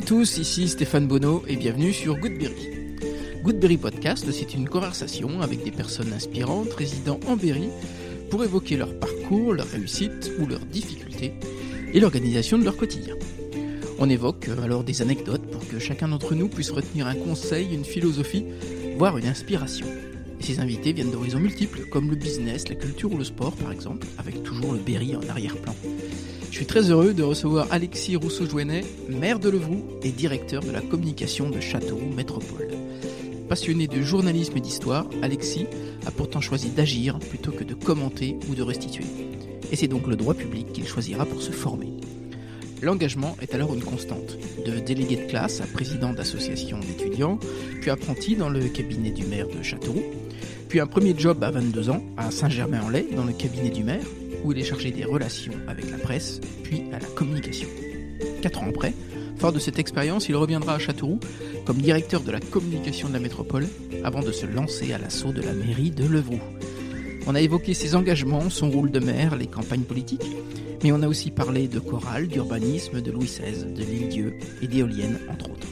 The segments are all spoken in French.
à tous, ici Stéphane Bonneau et bienvenue sur Goodberry. Goodberry Podcast, c'est une conversation avec des personnes inspirantes résidant en Berry pour évoquer leur parcours, leur réussite ou leurs difficultés et l'organisation de leur quotidien. On évoque alors des anecdotes pour que chacun d'entre nous puisse retenir un conseil, une philosophie, voire une inspiration. ces invités viennent d'horizons multiples, comme le business, la culture ou le sport par exemple, avec toujours le Berry en arrière-plan. Je suis très heureux de recevoir Alexis Rousseau-Jouenet, maire de Levroux et directeur de la communication de Châteauroux Métropole. Passionné de journalisme et d'histoire, Alexis a pourtant choisi d'agir plutôt que de commenter ou de restituer. Et c'est donc le droit public qu'il choisira pour se former. L'engagement est alors une constante. De délégué de classe à président d'association d'étudiants, puis apprenti dans le cabinet du maire de Châteauroux, puis un premier job à 22 ans à Saint-Germain-en-Laye dans le cabinet du maire, où il est chargé des relations avec la presse, puis à la communication. Quatre ans après, fort de cette expérience, il reviendra à Châteauroux comme directeur de la communication de la métropole avant de se lancer à l'assaut de la mairie de Levroux. On a évoqué ses engagements, son rôle de maire, les campagnes politiques, mais on a aussi parlé de chorale, d'urbanisme, de Louis XVI, de l'île-dieu et d'éoliennes, entre autres.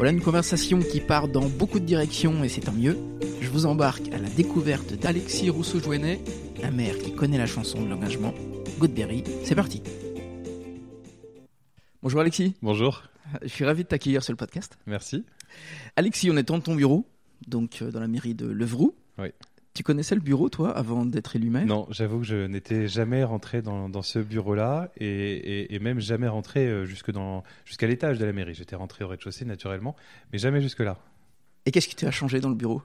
Voilà une conversation qui part dans beaucoup de directions et c'est tant mieux. Je vous embarque à la découverte d'Alexis Rousseau-Jouenet, un maire qui connaît la chanson de l'engagement. Goodberry, c'est parti. Bonjour Alexis. Bonjour. Je suis ravi de t'accueillir sur le podcast. Merci. Alexis, on est dans ton bureau, donc euh, dans la mairie de Levroux. Oui. Tu connaissais le bureau, toi, avant d'être élu maire Non, j'avoue que je n'étais jamais rentré dans, ce bureau-là et, même jamais rentré euh, jusque dans, jusqu'à l'étage de la mairie. J'étais rentré au rez-de-chaussée naturellement, mais jamais jusque-là. Et qu'est-ce qui t'a changé dans le bureau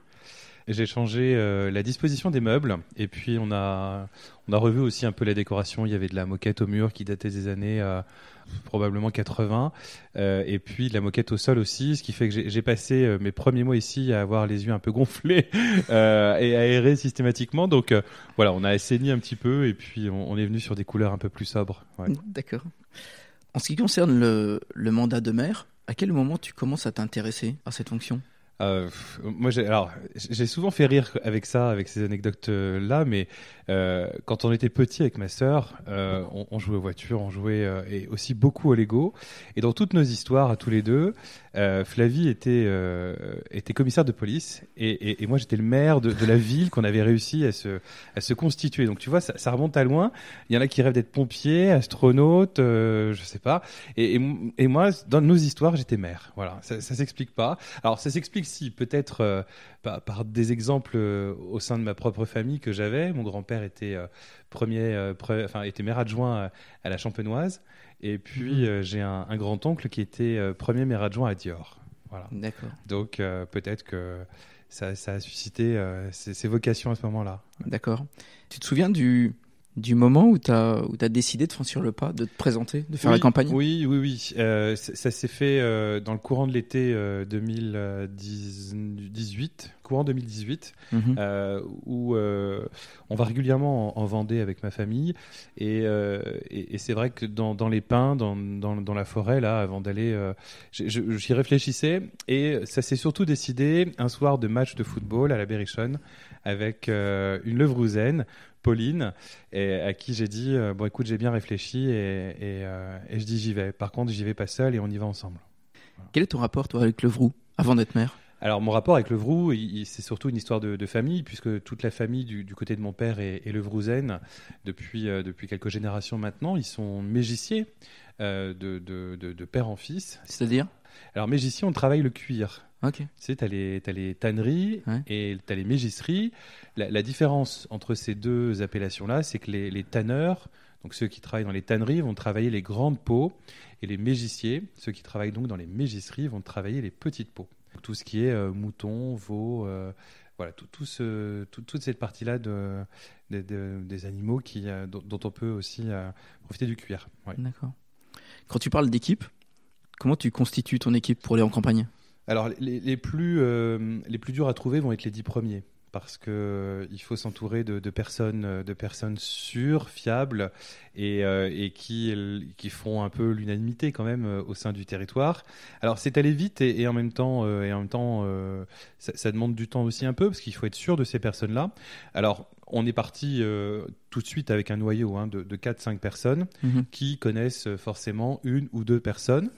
j'ai changé euh, la disposition des meubles et puis on a, on a revu aussi un peu la décoration. Il y avait de la moquette au mur qui datait des années euh, probablement 80 euh, et puis de la moquette au sol aussi, ce qui fait que j'ai passé mes premiers mois ici à avoir les yeux un peu gonflés et aérés systématiquement. Donc voilà, on a assaini un petit peu et puis on, est venu sur des couleurs un peu plus sobres. D'accord. En ce qui concerne le, le mandat de maire, à quel moment tu commences à t'intéresser à cette fonction euh, moi, j'ai, alors, j'ai souvent fait rire avec ça, avec ces anecdotes-là, mais euh, quand on était petit avec ma sœur, euh, on, jouait aux voitures, on jouait et aussi beaucoup au Lego. Et dans toutes nos histoires, à tous les deux, Flavie était, était commissaire de police et, et, moi j'étais le maire de, la ville qu'on avait réussi à se, à se constituer. Donc tu vois, ça, remonte à loin. Il y en a qui rêvent d'être pompiers, astronautes, je sais pas. Et, et, moi, dans nos histoires, j'étais maire. Voilà, ça, ça s'explique pas. Alors ça s'explique si, peut-être euh, par, des exemples euh, au sein de ma propre famille que j'avais. Mon grand-père était, euh, premier, était maire adjoint à, la Champenoise. Et puis, mhm. j'ai un, grand-oncle qui était premier maire adjoint à Dior. Voilà. D'accord. Donc, peut-être que ça, ça, a suscité ces vocations à ce moment-là. D'accord. Tu te souviens du, du moment où tu as, as, décidé de franchir le pas, de te présenter, de faire la campagne Oui, oui, oui. Euh, ça s'est fait euh, dans le courant de l'été 2018, euh, courant 2018, mhm. où on va régulièrement en, Vendée avec ma famille. Et, c'est vrai que dans, les pins, dans, dans, la forêt, là, avant d'aller, j'y réfléchissais. Et ça s'est surtout décidé un soir de match de football à la Berrichonne avec une levrouzaine. Pauline, à qui j'ai dit euh, Bon, écoute, j'ai bien réfléchi euh, et, je dis J'y vais. Par contre, j'y vais pas seul et on y va ensemble. Quel est ton rapport, toi, avec le avant d'être mère alors mon rapport avec le c'est surtout une histoire de, famille, puisque toute la famille du, côté de mon père est, le euh, depuis, quelques générations maintenant. Ils sont mégissiers de, père en fils. C'est-à-dire alors, mégissiers, on travaille le cuir. Ok. Tu sais, tu as, les tanneries et tu as les mégisseries. La, différence entre ces deux appellations-là, c'est que les, les tanneurs, donc ceux qui travaillent dans les tanneries, vont travailler les grandes peaux et les mégissiers, ceux qui travaillent donc dans les mégisseries, vont travailler les petites peaux. tout ce qui est euh, mouton, veau, euh, voilà, tout, tout ce, toute cette partie-là de, des animaux qui, euh, dont, on peut aussi profiter du cuir. D'accord. Quand tu parles d'équipe, Comment tu constitues ton équipe pour aller en campagne Alors, les, plus, euh, les plus durs à trouver vont être les dix premiers parce qu'il euh, faut s'entourer de, personnes euh, de personnes sûres, fiables et, qui, qui font un peu l'unanimité quand même au sein du territoire. Alors c'est aller vite et, en même temps et en même temps ça, demande du temps aussi un peu parce qu'il faut être sûr de ces personnes là. Alors on est parti tout de suite avec un noyau hein, de, de 4-5 personnes mhm. qui connaissent forcément une ou deux personnes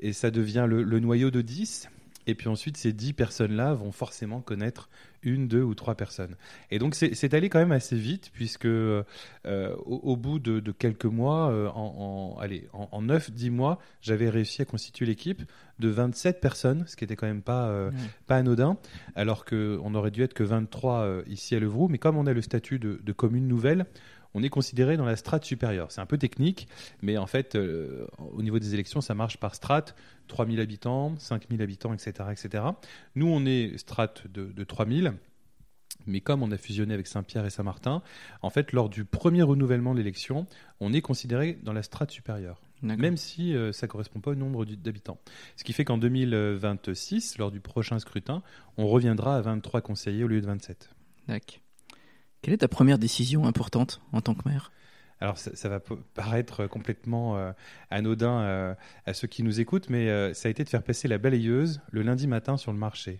et ça devient le, noyau de 10. Et puis ensuite, ces 10 personnes-là vont forcément connaître une, deux ou trois personnes. Et donc, c'est allé quand même assez vite, puisque euh, au, bout de, quelques mois, euh, en, 9-10 mois, j'avais réussi à constituer l'équipe de 27 personnes, ce qui n'était quand même pas, euh, mmh. anodin, alors qu'on aurait dû être que 23 ici à Levroux. Mais comme on a le statut de commune nouvelle, on est considéré dans la strate supérieure. C'est un peu technique, mais en fait, euh, au niveau des élections, ça marche par strate 000 habitants, 5 000 habitants, etc. etc. Nous, on est strate de, 3 000, Mais comme on a fusionné avec Saint-Pierre et Saint-Martin, en fait, lors du premier renouvellement de l'élection, on est considéré dans la strate supérieure même si euh, ça ne correspond pas au nombre d'habitants. Ce qui fait qu'en 2026, lors du prochain scrutin, on reviendra à 23 conseillers au lieu de 27. D'accord. Quelle est ta première décision importante en tant que maire alors ça, va paraître complètement euh, anodin euh, à ceux qui nous écoutent, mais euh, ça a été de faire passer la balayeuse le lundi matin sur le marché.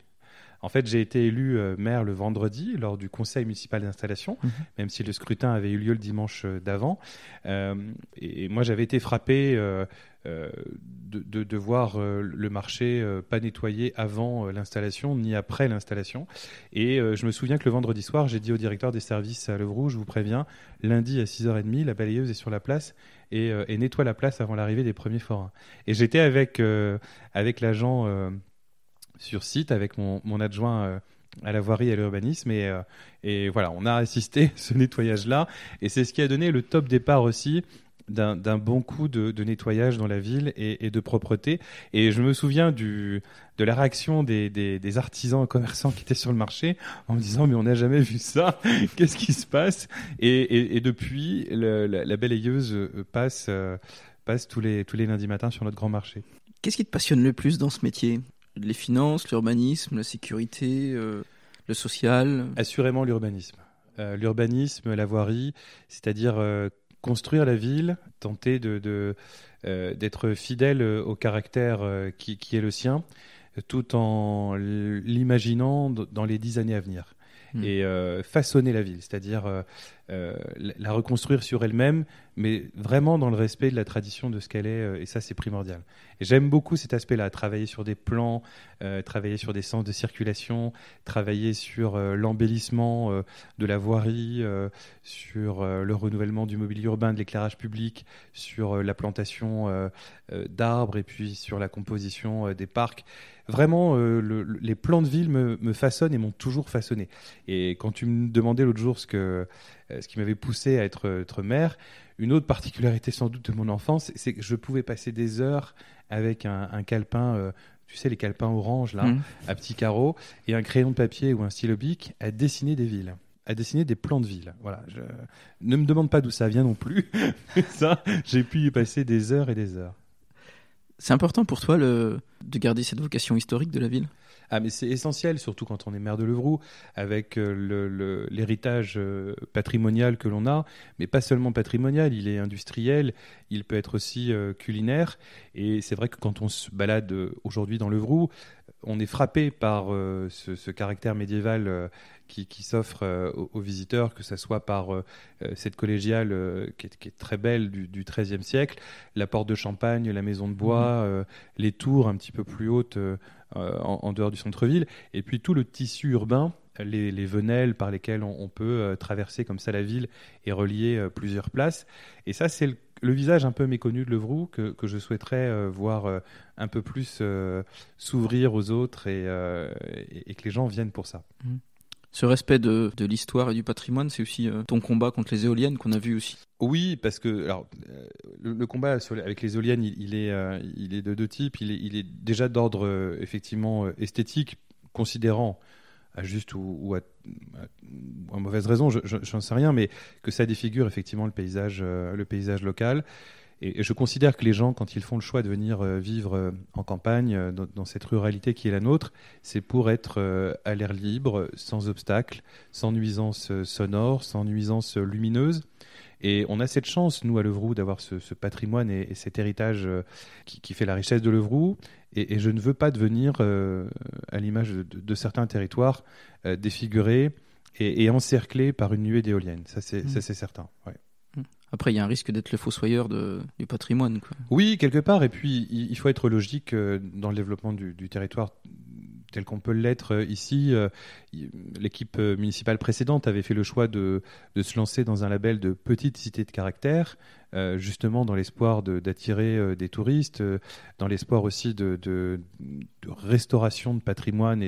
En fait, j'ai été élu euh, maire le vendredi lors du conseil municipal d'installation, mhm. même si le scrutin avait eu lieu le dimanche euh, d'avant. Euh, et moi, j'avais été frappé de, voir le marché pas nettoyé avant l'installation ni après l'installation. Et je me souviens que le vendredi soir, j'ai dit au directeur des services à Levroux, je vous préviens, lundi à 6h30, la balayeuse est sur la place et, et nettoie la place avant l'arrivée des premiers forains. Et j'étais avec, avec l'agent sur site avec mon, adjoint euh, à la voirie et à l'urbanisme. Et, euh, voilà, on a assisté à ce nettoyage-là. Et c'est ce qui a donné le top départ aussi d'un bon coup de, nettoyage dans la ville et, de propreté. Et je me souviens de la réaction des, artisans et commerçants qui étaient sur le marché en me disant mais on n'a jamais vu ça, qu'est-ce qui se passe et, depuis, la, belle aïeuse euh, passe, tous, les, tous les lundis matins sur notre grand marché. Qu'est-ce qui te passionne le plus dans ce métier les finances, l'urbanisme, la sécurité, euh, le social Assurément l'urbanisme. Euh, l'urbanisme, la voirie, c'est-à-dire euh, construire la ville, tenter de, d'être fidèle au caractère qui, qui, est le sien, tout en l'imaginant dans les dix années à venir. Hmm. et euh, façonner la ville, c'est-à-dire euh, euh, la reconstruire sur elle-même, mais vraiment dans le respect de la tradition de ce qu'elle est, et ça c'est primordial. j'aime beaucoup cet aspect-là, travailler sur des plans, travailler sur des sens de circulation, travailler sur l'embellissement de la voirie, sur le renouvellement du mobilier urbain, de l'éclairage public, sur la plantation d'arbres et puis sur la composition des parcs. Vraiment, euh, les plans de ville me, façonnent et m'ont toujours façonné. Et quand tu me demandais l'autre jour ce, que, euh, ce qui m'avait poussé à euh, être, maire, une autre particularité sans doute de mon enfance, c'est que je pouvais passer des heures avec un, un calepin, tu sais, les calepins orange, là, mmh. à petits carreaux, et un crayon de papier ou un stylo bic à dessiner des villes à dessiner des plans de ville. Voilà, je... ne me demande pas d'où ça vient non plus. ça, j'ai pu y passer des heures et des heures. C'est important pour toi de garder cette vocation historique de la ville ah mais c'est essentiel, surtout quand on est maire de Levroux, avec euh, l'héritage euh, patrimonial que l'on a, mais pas seulement patrimonial, il est industriel, il peut être aussi euh, culinaire. Et c'est vrai que quand on se balade aujourd'hui dans Levroux, on est frappé par euh, ce, caractère médiéval euh, qui, s'offre euh, aux, visiteurs, que ce soit par cette collégiale qui est, très belle du XIIIe siècle, la porte de Champagne, la maison de bois, mmh. les tours un petit peu plus hautes en, dehors du centre-ville, et puis tout le tissu urbain. Les, venelles par lesquelles on, on peut traverser comme ça la ville et relier plusieurs places. Et ça, c'est le le visage un peu méconnu de Levroux que, que je souhaiterais euh, voir euh, un peu plus euh, s'ouvrir aux autres et, et, que les gens viennent pour ça. Mm. Ce respect de, de l'histoire et du patrimoine, c'est aussi ton combat contre les éoliennes qu'on a vu aussi. Oui, parce que alors, le, combat avec les éoliennes, il, il est, il est de deux types. Il est, il est déjà d'ordre effectivement esthétique, considérant à juste ou, à, mauvaise raison, je, n'en sais rien, mais que ça défigure effectivement le paysage, euh, local. Et, je considère que les gens, quand ils font le choix de venir euh, vivre euh, en campagne, dans, cette ruralité qui est la nôtre, c'est pour être à l'air libre, sans obstacle, sans nuisances sonores, sans nuisances lumineuses. Et on a cette chance, nous, à Levroux, d'avoir ce, patrimoine et, cet héritage qui, qui, fait la richesse de Levroux. Et, je ne veux pas devenir, euh, à l'image de, certains territoires, euh, défiguré et, encerclé par une nuée d'éoliennes. Ça, c'est mm. certain. Mm. Après, il y a un risque d'être le fossoyeur du patrimoine. Quoi. Oui, quelque part. Et puis, il, faut être logique euh, dans le développement du, du territoire tel qu'on peut l'être euh, ici. Euh, l'équipe euh, municipale précédente avait fait le choix de, se lancer dans un label de petite cité de caractère, justement dans l'espoir d'attirer des touristes, dans l'espoir aussi de, de, restauration de patrimoine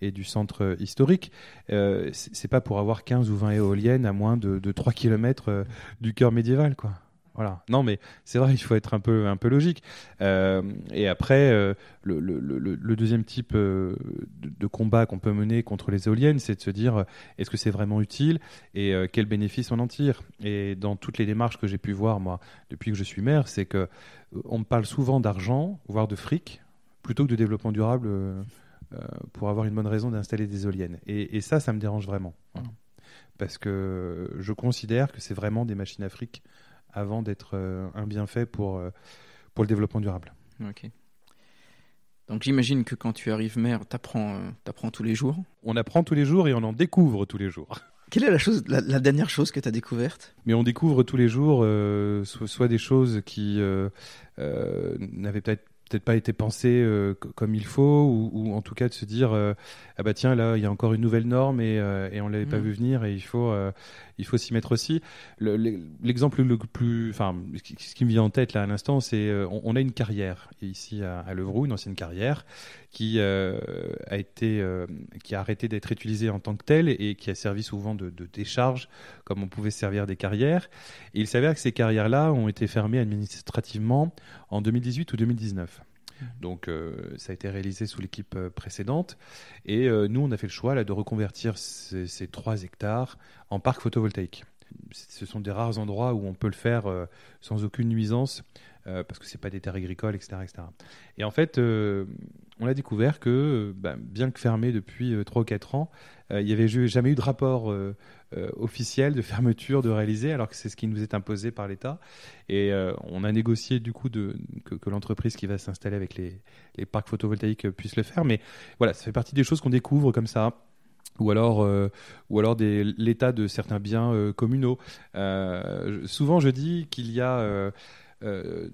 et, du centre historique. C'est pas pour avoir 15 ou 20 éoliennes à moins de, 3 km du cœur médiéval, quoi. Voilà. Non, mais c'est vrai, il faut être un peu, un peu logique. Euh, et après, euh, le, deuxième type euh, de, combat qu'on peut mener contre les éoliennes, c'est de se dire est-ce que c'est vraiment utile et quel bénéfice on en tire. Et dans toutes les démarches que j'ai pu voir moi depuis que je suis maire, c'est que on me parle souvent d'argent, voire de fric, plutôt que de développement durable pour avoir une bonne raison d'installer des éoliennes. Et, ça, ça me dérange vraiment. Mmh. Parce que je considère que c'est vraiment des machines à fric avant d'être euh, un bienfait pour, euh, pour le développement durable. Ok. Donc j'imagine que quand tu arrives maire, tu apprends euh, tous les jours. On apprend tous les jours et on en découvre tous les jours. Quelle est la, chose, la, dernière chose que tu as découverte Mais on découvre tous les jours soit, des choses qui n'avaient peut-être peut-être pas été pensées comme il faut, ou, en tout cas de se dire ah bah tiens là il y a encore une nouvelle norme et, et on l'avait pas mm. vu venir et il faut il faut s'y mettre aussi. L'exemple le, plus, enfin, ce qui me vient en tête là à l'instant, c'est euh, on, a une carrière ici à, Levroux, une ancienne carrière qui euh, a été, euh, qui a arrêté d'être utilisée en tant que telle et qui a servi souvent de, de décharge, comme on pouvait servir des carrières. Et il s'avère que ces carrières-là ont été fermées administrativement en 2018 ou 2019. Donc euh, ça a été réalisé sous l'équipe euh, précédente. Et euh, nous, on a fait le choix là, de reconvertir ces, ces 3 hectares en parc photovoltaïque. Ce sont des rares endroits où on peut le faire sans aucune nuisance euh, parce que c'est pas des terres agricoles, etc., Et en fait, euh, on a découvert que, euh, bah, bien que fermé depuis 3 ou 4 ans, il n'y avait jamais eu de rapport officiel de fermeture de réaliser, alors que c'est ce qui nous est imposé par l'État. Et on a négocié du coup de, que, l'entreprise qui va s'installer avec les, parcs photovoltaïques puisse le faire. Mais voilà, ça fait partie des choses qu'on découvre comme ça ou alors, ou alors l'état de certains biens communaux. souvent, je dis qu'il y a euh,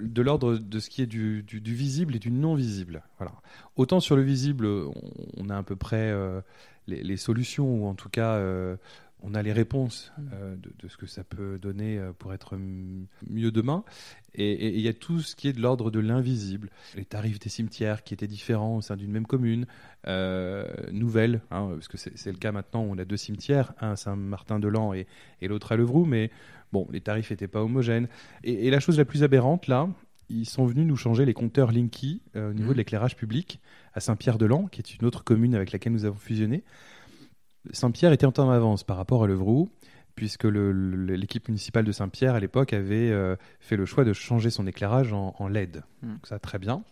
de l'ordre de ce qui est du, visible et du non visible. Voilà. Autant sur le visible, on a à peu près euh, les, solutions, ou en tout cas, euh, on a les réponses de, ce que ça peut donner pour être mieux demain. Et il y a tout ce qui est de l'ordre de l'invisible. Les tarifs des cimetières qui étaient différents au sein d'une même commune, nouvelle, hein, parce que c'est le cas maintenant, on a deux cimetières, un à Saint-Martin-de-Lan et, l'autre à Levroux, mais Bon, les tarifs n'étaient pas homogènes. Et, la chose la plus aberrante, là, ils sont venus nous changer les compteurs Linky euh, au niveau mmh. de l'éclairage public à Saint-Pierre-de-Lan, qui est une autre commune avec laquelle nous avons fusionné. Saint-Pierre était en temps d'avance par rapport à Levroux, puisque l'équipe municipale de Saint-Pierre, à l'époque, avait euh, fait le choix de changer son éclairage en, LED. Mmh. Donc ça, très bien.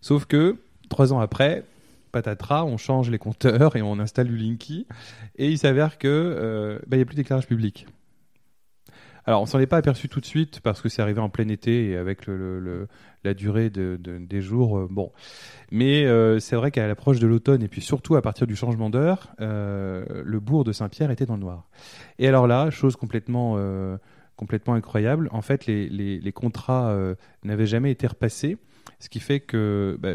Sauf que, trois ans après, patatras, on change les compteurs et on installe du Linky. Et il s'avère que euh, bah, il n'y a plus d'éclairage public. Alors, on s'en est pas aperçu tout de suite parce que c'est arrivé en plein été et avec la durée des jours. Euh, bon, mais euh, c'est vrai qu'à l'approche de l'automne et puis surtout à partir du changement d'heure, euh, le bourg de Saint-Pierre était dans le noir. Et alors là, chose complètement incroyable. En fait, les contrats n'avaient jamais été repassés. Ce qui fait que bah,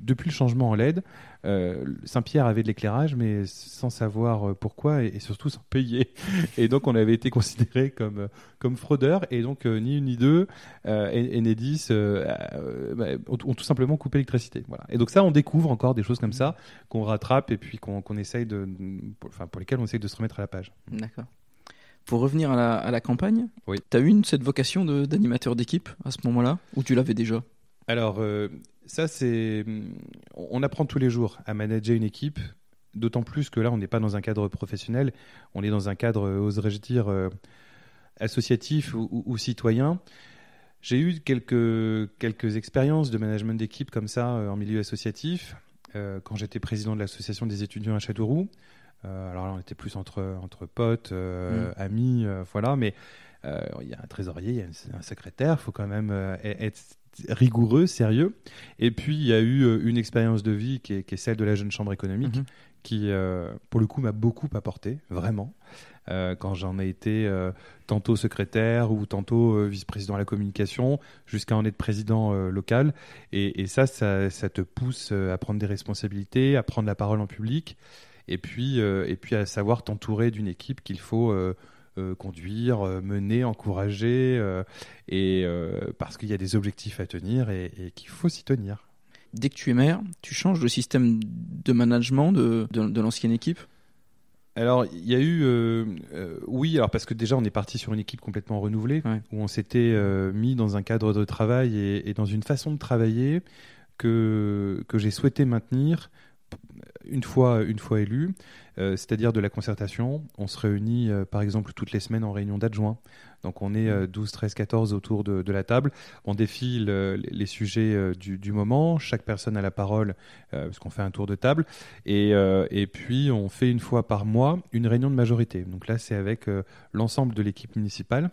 depuis le changement en LED, euh, Saint-Pierre avait de l'éclairage, mais sans savoir euh, pourquoi et, surtout sans payer. Et donc, on avait été considéré comme, euh, comme fraudeur. Et donc, ni une ni deux, euh, Enedis bah, ont, tout simplement coupé l'électricité. Voilà. Et donc, ça, on découvre encore des choses comme ça qu'on rattrape et puis qu'on essaye de. Pour, enfin, pour lesquelles on essaye de se remettre à la page. D'accord. Pour revenir à la, à la campagne, oui. tu as eu une, cette vocation d'animateur d'équipe à ce moment-là, ou tu l'avais déjà alors, euh, ça, c'est. On apprend tous les jours à manager une équipe, d'autant plus que là, on n'est pas dans un cadre professionnel, on est dans un cadre, euh, oserais-je dire, euh, associatif ou, citoyen. J'ai eu quelques, quelques expériences de management d'équipe comme ça en milieu associatif, quand j'étais président de l'association des étudiants à Châteauroux. alors là, on était plus entre, entre potes, mm. amis, voilà, mais il y a un trésorier, il y a un secrétaire, il faut quand même e-, être rigoureux, sérieux. Et puis, il y a eu euh, une expérience de vie qui est, celle de la jeune chambre économique, mhm. qui, euh, pour le coup, m'a beaucoup apporté, vraiment. Euh, quand j'en ai été tantôt secrétaire ou tantôt vice-président à la communication, jusqu'à en être président local. Et, ça, ça, te pousse à prendre des responsabilités, à prendre la parole en public, et puis, et puis à savoir t'entourer d'une équipe qu'il faut euh, conduire, euh, mener, encourager, euh, et parce qu'il y a des objectifs à tenir et, qu'il faut s'y tenir. Dès que tu es maire, tu changes le système de management de, l'ancienne équipe alors, il y a eu, oui, alors parce que déjà on est parti sur une équipe complètement renouvelée, où on s'était mis dans un cadre de travail et, dans une façon de travailler que, que j'ai souhaité maintenir une fois, une fois élu, euh, c'est-à-dire de la concertation. On se réunit euh, par exemple toutes les semaines en réunion d'adjoints. Donc on est 12, 13, 14 autour de, la table. On défile euh, les sujets du, moment. Chaque personne a la parole parce qu'on fait un tour de table. Et, et, puis on fait une fois par mois une réunion de majorité. Donc là c'est avec l'ensemble de l'équipe municipale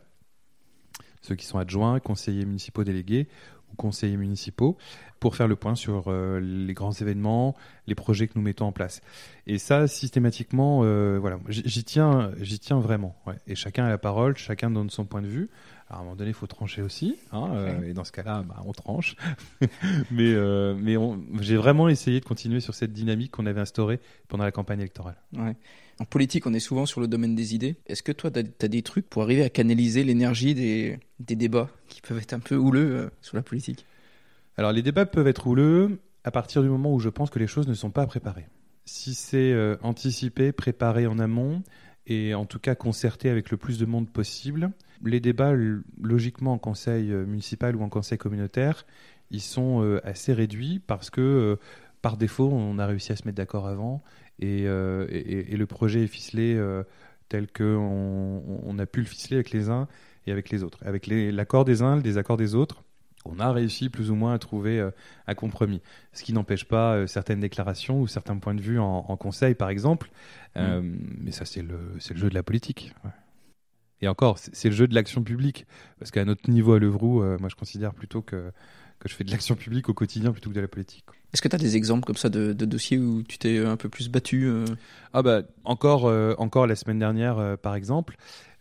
ceux qui sont adjoints, conseillers municipaux délégués, aux conseillers municipaux pour faire le point sur euh, les grands événements, les projets que nous mettons en place. Et ça, systématiquement, euh, voilà, j'y tiens, j'y tiens vraiment. Et chacun a la parole, chacun donne son point de vue. à un moment donné, il faut trancher aussi. Hein, euh, et dans ce cas-là, bah, on tranche. mais mais j'ai vraiment essayé de continuer sur cette dynamique qu'on avait instaurée pendant la campagne électorale. En politique, on est souvent sur le domaine des idées. Est-ce que toi, tu as des trucs pour arriver à canaliser l'énergie des, des débats qui peuvent être un peu houleux euh, sur la politique Alors les débats peuvent être houleux à partir du moment où je pense que les choses ne sont pas préparées. Si c'est euh, anticipé, préparé en amont et en tout cas concerté avec le plus de monde possible, les débats logiquement en conseil euh, municipal ou en conseil communautaire, ils sont assez réduits parce que par défaut, on a réussi à se mettre d'accord avant et, le projet est ficelé tel qu'on on a pu le ficeler avec les uns avec les autres. Avec l'accord des uns, le désaccord des autres, on a réussi plus ou moins à trouver euh, un compromis. Ce qui n'empêche pas euh, certaines déclarations ou certains points de vue en, conseil, par exemple. Euh, mm. Mais ça, c'est le, jeu de la politique. Et encore, c'est le jeu de l'action publique. Parce qu'à notre niveau à Levroux, moi, je considère plutôt que, que je fais de l'action publique au quotidien plutôt que de la politique. Est-ce que tu as des exemples comme ça de, dossiers où tu t'es un peu plus battu Ah, bah, encore, encore la semaine dernière, par exemple.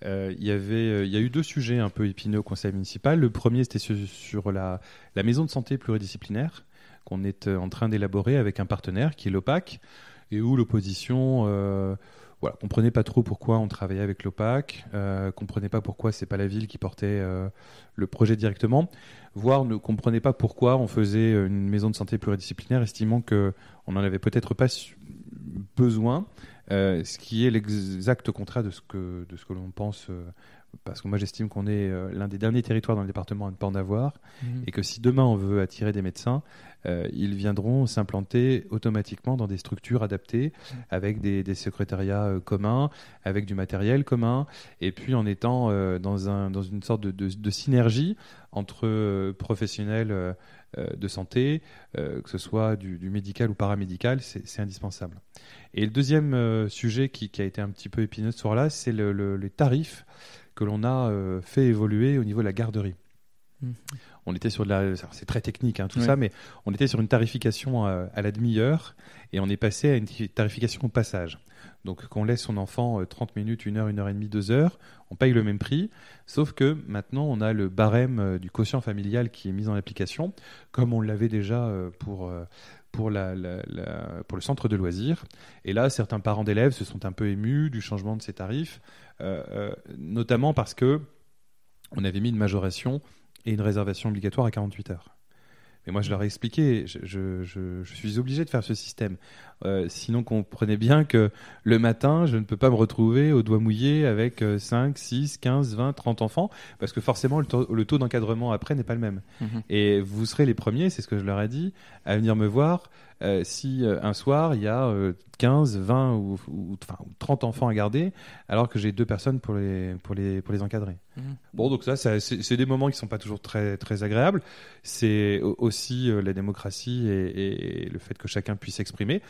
Euh, il y avait, euh, il y a eu deux sujets un peu épineux au conseil municipal. Le premier, c'était sur, la, la, maison de santé pluridisciplinaire qu'on est euh, en train d'élaborer avec un partenaire qui est l'OPAC et où l'opposition voilà, comprenait pas trop pourquoi on travaillait avec l'OPAC, comprenait pas pourquoi c'est pas la ville qui portait le projet directement, voire ne comprenait pas pourquoi on faisait une maison de santé pluridisciplinaire, estimant que on en avait peut-être pas besoin, euh, ce qui est l'exact contraire de ce que, de ce que l'on pense. Euh, parce que moi, j'estime qu'on est euh, l'un des derniers territoires dans le département à ne pas en avoir, mhm. et que si demain on veut attirer des médecins, ils viendront s'implanter automatiquement dans des structures adaptées, avec des, secrétariats communs, avec du matériel commun, et puis en étant dans, un, dans une sorte de, de synergie entre professionnels euh, de santé, euh, que ce soit du, médical ou paramédical, c'est indispensable. Et le deuxième euh, sujet qui, a été un petit peu épineux ce soir-là, c'est le, les tarifs que l'on a fait évoluer au niveau de la garderie. Mm-hmm. On était sur la, c'est très technique hein, tout ça, mais on était sur une tarification à, la demi-heure et on est passé à une tarification au passage. Donc, qu'on laisse son enfant 30 minutes, 1 heure, 1 heure et demie, 2 heures, on paye le même prix, sauf que maintenant on a le barème euh, du quotient familial qui est mis en application, comme on l'avait déjà euh, pour, euh, pour, le centre de loisirs. Et là, certains parents d'élèves se sont un peu émus du changement de ces tarifs, notamment parce que on avait mis une majoration et une réservation obligatoire à 48 heures. Et moi, je leur ai expliqué, je, suis obligé de faire ce système. Euh, sinon, comprenez bien que le matin, je ne peux pas me retrouver au doigt mouillé avec 5, 6, 15, 20, 30 enfants, parce que forcément, le taux, d'encadrement après n'est pas le même. Mhm. Et vous serez les premiers, c'est ce que je leur ai dit, à venir me voir euh, si euh, un soir il y a 15, euh, 20 ou, 30 enfants à garder, alors que j'ai deux personnes pour les, pour les, pour les encadrer. Mmh. Bon, donc ça, c'est des moments qui ne sont pas toujours très, très agréables. C'est aussi la démocratie et, le fait que chacun puisse s'exprimer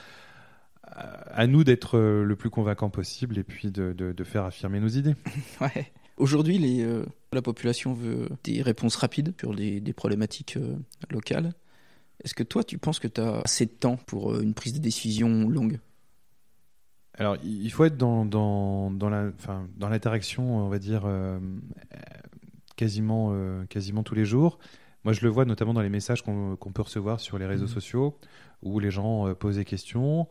à nous d'être le plus convaincant possible et puis de, de, faire affirmer nos idées. ouais. Aujourd'hui, la population veut des réponses rapides sur des, des problématiques locales. Est-ce que toi, tu penses que tu as assez de temps pour euh, une prise de décision longue alors, il faut être dans, dans, dans l'interaction, on va dire, euh, quasiment, euh, quasiment tous les jours. Moi, je le vois notamment dans les messages qu'on peut recevoir sur les réseaux mmh. sociaux, où les gens posent des questions,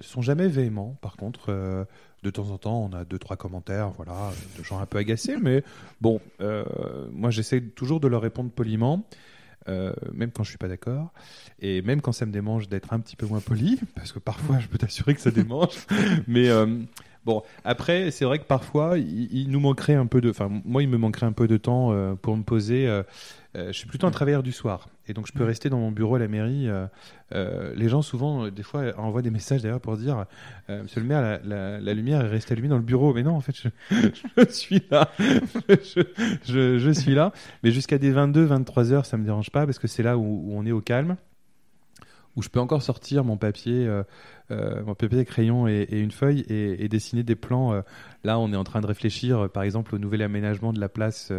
sont jamais véhéments. Par contre, de temps en temps, on a deux trois commentaires, voilà, de gens un peu agacés, mais bon, moi, j'essaie toujours de leur répondre poliment. Euh, même quand je suis pas d'accord, et même quand ça me démange d'être un petit peu moins poli, parce que parfois je peux t'assurer que ça démange, mais euh, Bon, après, c'est vrai que parfois, il, nous manquerait un peu de. Enfin, moi, il me manquerait un peu de temps euh, pour me poser. Euh, euh, je suis plutôt un travailleur du soir. Et donc, je peux rester dans mon bureau à la mairie. les gens, souvent, des fois, envoient des messages d'ailleurs pour dire Monsieur le maire, la, lumière est restée allumée dans le bureau. Mais non, en fait, je, suis là. je, suis là. Mais jusqu'à des 22, 23 heures, ça me dérange pas parce que c'est là où on est au calme où je peux encore sortir mon papier, euh, euh, mon papier crayon et, une feuille et, dessiner des plans. Euh, là, on est en train de réfléchir, par exemple, au nouvel aménagement de la place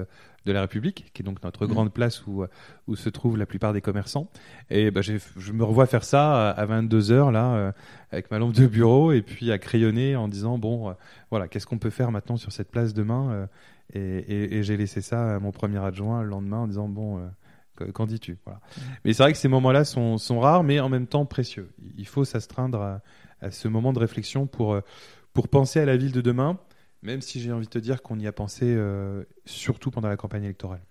de la République, qui est donc notre mmh. grande place où, où se trouvent la plupart des commerçants. Et bah, je me revois faire ça à 22 heures, là, avec ma lampe de bureau, et puis à crayonner en disant, bon, voilà, qu'est-ce qu'on peut faire maintenant sur cette place demain Et, et j'ai laissé ça à mon premier adjoint le lendemain en disant, bon, Qu'en dis-tu voilà. Mais c'est vrai que ces moments-là sont, rares, mais en même temps précieux. Il faut s'astreindre à, ce moment de réflexion pour, euh, pour penser à la ville de demain, même si j'ai envie de te dire qu'on y a pensé euh, surtout pendant la campagne électorale,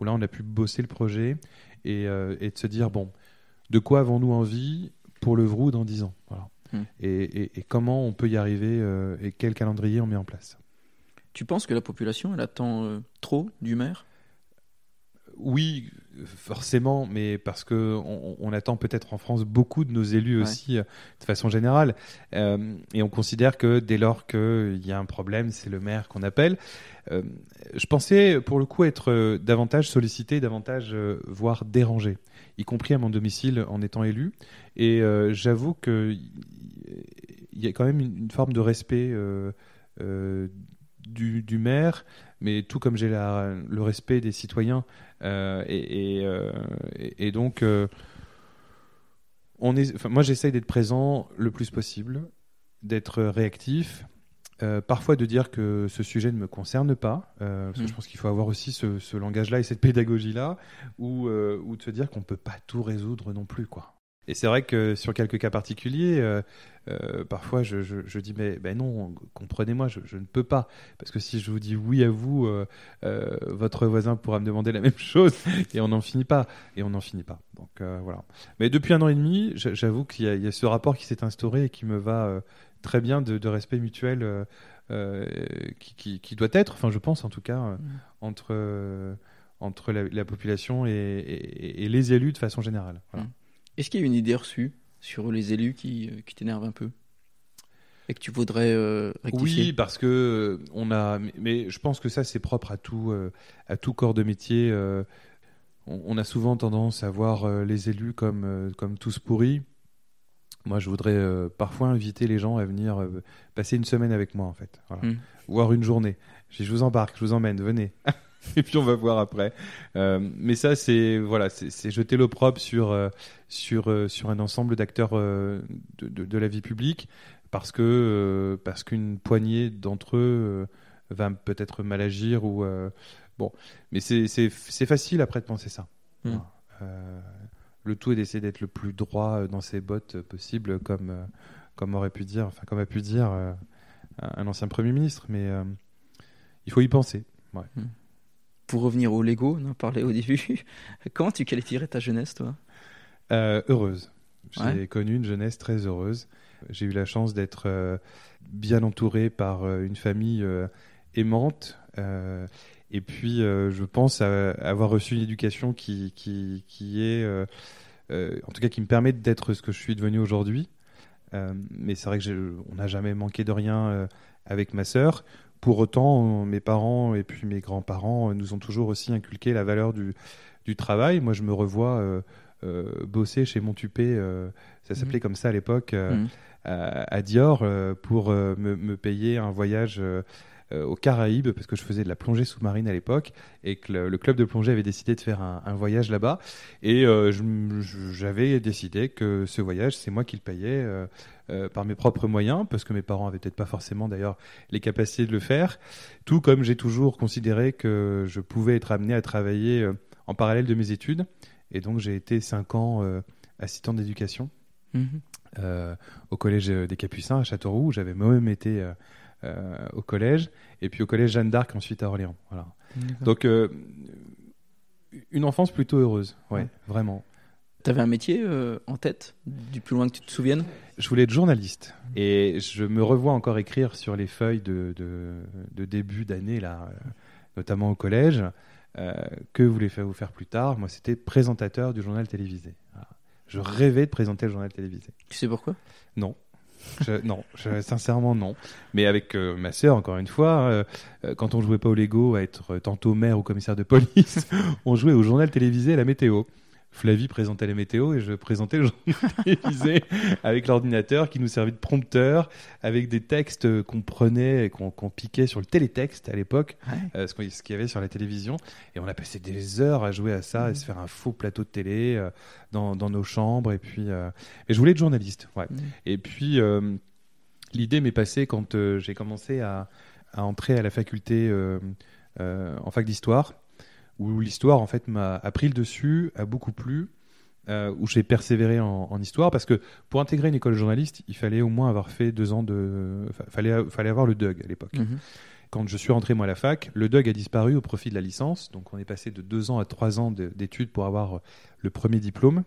où là on a pu bosser le projet euh, et, de se dire, bon, de quoi avons-nous envie pour le Vrou dans 10 ans et, comment on peut y arriver et quel calendrier on met en place. Tu penses que la population, elle attend trop du maire oui, forcément, mais parce que on, attend peut-être en France beaucoup de nos élus aussi euh, de façon générale, euh, et on considère que dès lors qu'il y a un problème, c'est le maire qu'on appelle. Euh, je pensais pour le coup être davantage sollicité, davantage voire dérangé, y compris à mon domicile en étant élu, et j'avoue que il y a quand même une, forme de respect du, du, maire mais tout comme j'ai le respect des citoyens. Euh, euh, et, donc, euh, on est, moi, j'essaye d'être présent le plus possible, d'être réactif. parfois de dire que ce sujet ne me concerne pas, parce que mm. je pense qu'il faut avoir aussi ce, langage-là et cette pédagogie-là, ou, ou de se dire qu'on ne peut pas tout résoudre non plus. Quoi. Et c'est vrai que sur quelques cas particuliers, euh, euh, parfois je, dis mais ben non, comprenez-moi, je, ne peux pas parce que si je vous dis oui à vous, euh, votre voisin pourra me demander la même chose et on n'en finit pas et on n'en finit pas. Donc voilà. Mais depuis un an et demi, j'avoue qu'il y, a ce rapport qui s'est instauré et qui me va très bien de, respect mutuel qui, doit être, enfin je pense en tout cas mmh. entre entre la, population et, les élus de façon générale. Voilà. Mmh. Est-ce qu'il y a une idée reçue sur les élus qui, euh, qui t'énerve un peu et que tu voudrais euh, rectifier Oui, parce que euh, on a. Mais je pense que ça, c'est propre à tout, à tout corps de métier. on, a souvent tendance à voir les élus comme, comme tous pourris. Moi, je voudrais parfois inviter les gens à venir passer une semaine avec moi, en fait. Hmm. voir une journée. Je vous embarque, je vous emmène, venez. et puis on va voir après. Euh, mais ça, c'est voilà, c'est jeter l'opprobre sur euh, sur euh, sur un ensemble d'acteurs de, de, la vie publique parce que parce qu'une poignée d'entre eux va peut-être mal agir ou bon. Mais c'est facile après de penser ça. Hmm. le tout est d'essayer d'être le plus droit dans ses bottes possible, comme comme aurait pu dire, enfin comme a pu dire un ancien premier ministre. Mais il faut y penser. Hmm pour revenir au Lego, on en parlait au début, comment tu qualifierais ta jeunesse, toi euh, Heureuse. J'ai connu une jeunesse très heureuse. J'ai eu la chance d'être euh, bien entouré par euh, une famille aimante. et puis, je pense avoir reçu une éducation qui, qui, est, en tout cas, qui me permet d'être ce que je suis devenu aujourd'hui. mais c'est vrai qu'on n'a jamais manqué de rien avec ma sœur pour autant, mes parents et puis mes grands-parents euh, nous ont toujours aussi inculqué la valeur du, du travail. Moi, je me revois euh, euh, bosser chez Montupé, ça s'appelait mhm. comme ça à l'époque, mhm. à, Dior, pour me, payer un voyage euh, aux Caraïbes parce que je faisais de la plongée sous-marine à l'époque et que le, club de plongée avait décidé de faire un, voyage là-bas. Et euh, j'avais décidé que ce voyage, c'est moi qui le payais. Euh, par mes propres moyens, parce que mes parents n'avaient peut-être pas forcément d'ailleurs les capacités de le faire, tout comme j'ai toujours considéré que je pouvais être amené à travailler en parallèle de mes études. Et donc j'ai été cinq ans assistant d'éducation mmh au collège des Capucins à Châteauroux, j'avais moi-même été euh, au collège, et puis au collège Jeanne d'Arc ensuite à Orléans. Voilà. Donc euh, une enfance plutôt heureuse, ouais, vraiment vraiment. T'avais un métier euh, en tête, du plus loin que tu te souviennes Je voulais être journaliste. Et je me revois encore écrire sur les feuilles de, début d'année, là, notamment au collège. que que voulez-vous faire plus tard Moi, c'était présentateur du journal télévisé. Je rêvais de présenter le journal télévisé. Tu sais pourquoi Non non, je, sincèrement non. Mais avec euh, ma sœur, encore une fois, euh, euh, quand on jouait pas au Lego à être tantôt maire ou commissaire de police, on jouait au journal télévisé à la météo. Flavie présentait les météos et je présentais le journal avec l'ordinateur qui nous servait de prompteur, avec des textes qu'on prenait et qu'on piquait sur le télétexte à l'époque, euh, ce qu'il y avait sur la télévision. Et on a passé des heures à jouer à ça et mmh. se faire un faux plateau de télé euh, dans, nos chambres. Et puis, euh, je voulais être journaliste. Mmh. Et puis, l'idée m'est passée quand j'ai commencé à, à, entrer à la faculté en fac d'histoire où l'histoire en fait m'a pris le dessus, a beaucoup plu, euh, où j'ai persévéré en, histoire parce que pour intégrer une école de journaliste, il fallait au moins avoir fait deux ans de, fallait fallait avoir le DUG à l'époque. Mhm. Quand je suis rentré moi à la fac, le DUG a disparu au profit de la licence, donc on est passé de deux ans à trois ans d'études pour avoir euh, le premier diplôme.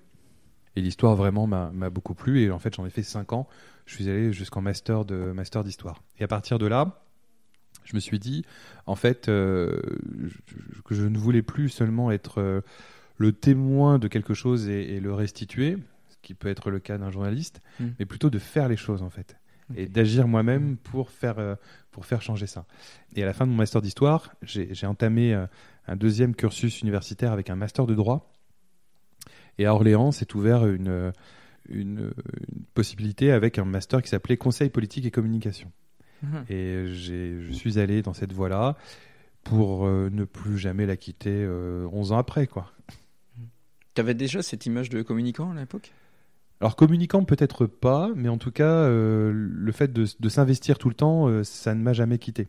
Et l'histoire vraiment m'a beaucoup plu et en fait j'en ai fait cinq ans. Je suis allé jusqu'en master de master d'histoire. Et à partir de là, je me suis dit, en fait, euh, que je ne voulais plus seulement être euh, le témoin de quelque chose et, le restituer, ce qui peut être le cas d'un journaliste, hmm. mais plutôt de faire les choses, en fait. Et d'agir moi-même hmm. pour, faire, euh, pour faire changer ça. Et à la fin de mon master d'histoire, j'ai entamé un deuxième cursus universitaire avec un master de droit. Et à Orléans, s'est ouvert une possibilité avec un master qui s'appelait Conseil politique et communication. Mhm. Et je suis allé dans cette voie-là pour euh, ne plus jamais la quitter 11 euh, ans après. quoi. Tu avais déjà cette image de communicant à l'époque alors communicant peut-être pas, mais en tout cas euh, le fait de, s'investir tout le temps, ça ne m'a jamais quitté.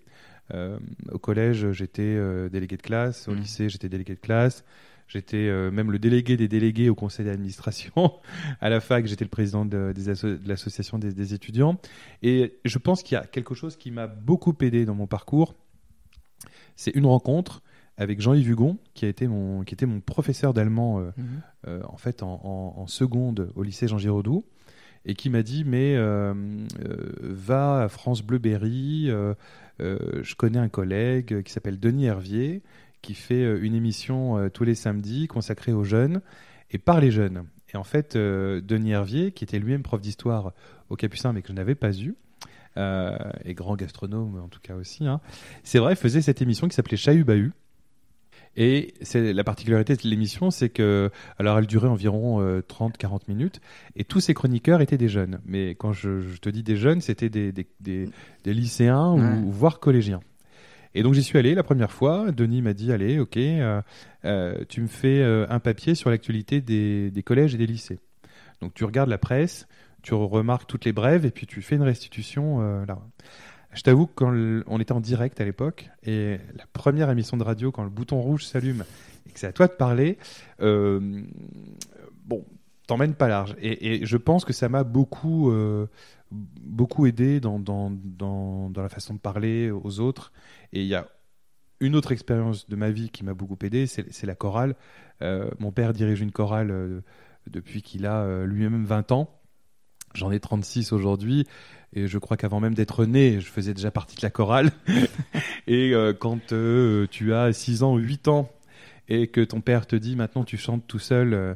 au collège j'étais délégué de classe, au mhm. lycée j'étais délégué de classe, J'étais euh, même le délégué des délégués au conseil d'administration. à la fac, j'étais le président de, l'association des, étudiants. Et je pense qu'il y a quelque chose qui m'a beaucoup aidé dans mon parcours. C'est une rencontre avec Jean-Yves Hugon, qui, a été mon, qui était mon professeur d'allemand euh, mhm. euh, en fait en, seconde au lycée Jean Giraudoux et qui m'a dit mais va à France Bleu Berry, je connais un collègue qui s'appelle Denis Hervier qui fait euh, une émission euh, tous les samedis consacrée aux jeunes et par les jeunes. Et en fait, euh, Denis Hervier, qui était lui-même prof d'histoire au Capucin, mais que je n'avais pas eu, et grand gastronome en tout cas aussi, hein, c'est vrai, faisait cette émission qui s'appelait Chahubahu. Et c'est la particularité de l'émission, c'est que, alors elle durait environ 30-40 minutes, et tous ces chroniqueurs étaient des jeunes. Mais quand je, te dis des jeunes, c'était des, lycéens ou, voire collégiens. Et donc j'y suis allé la première fois. Denis m'a dit allez, ok, euh, euh, tu me fais euh, un papier sur l'actualité des, collèges et des lycées. Donc tu regardes la presse, tu remarques toutes les brèves et puis tu fais une restitution là. Je t'avoue que quand on était en direct à l'époque et la première émission de radio, quand le bouton rouge s'allume et que c'est à toi de parler, bon, t'emmènes pas large. Et, je pense que ça m'a beaucoup beaucoup aidé dans, la façon de parler aux autres. Et il y a une autre expérience de ma vie qui m'a beaucoup aidé, c'est la chorale. Euh, mon père dirige une chorale euh, depuis qu'il a euh, lui-même 20 ans. J'en ai 36 aujourd'hui et je crois qu'avant même d'être né, je faisais déjà partie de la chorale. et quand tu as 6 ans ou 8 ans et que ton père te dit maintenant tu chantes tout seul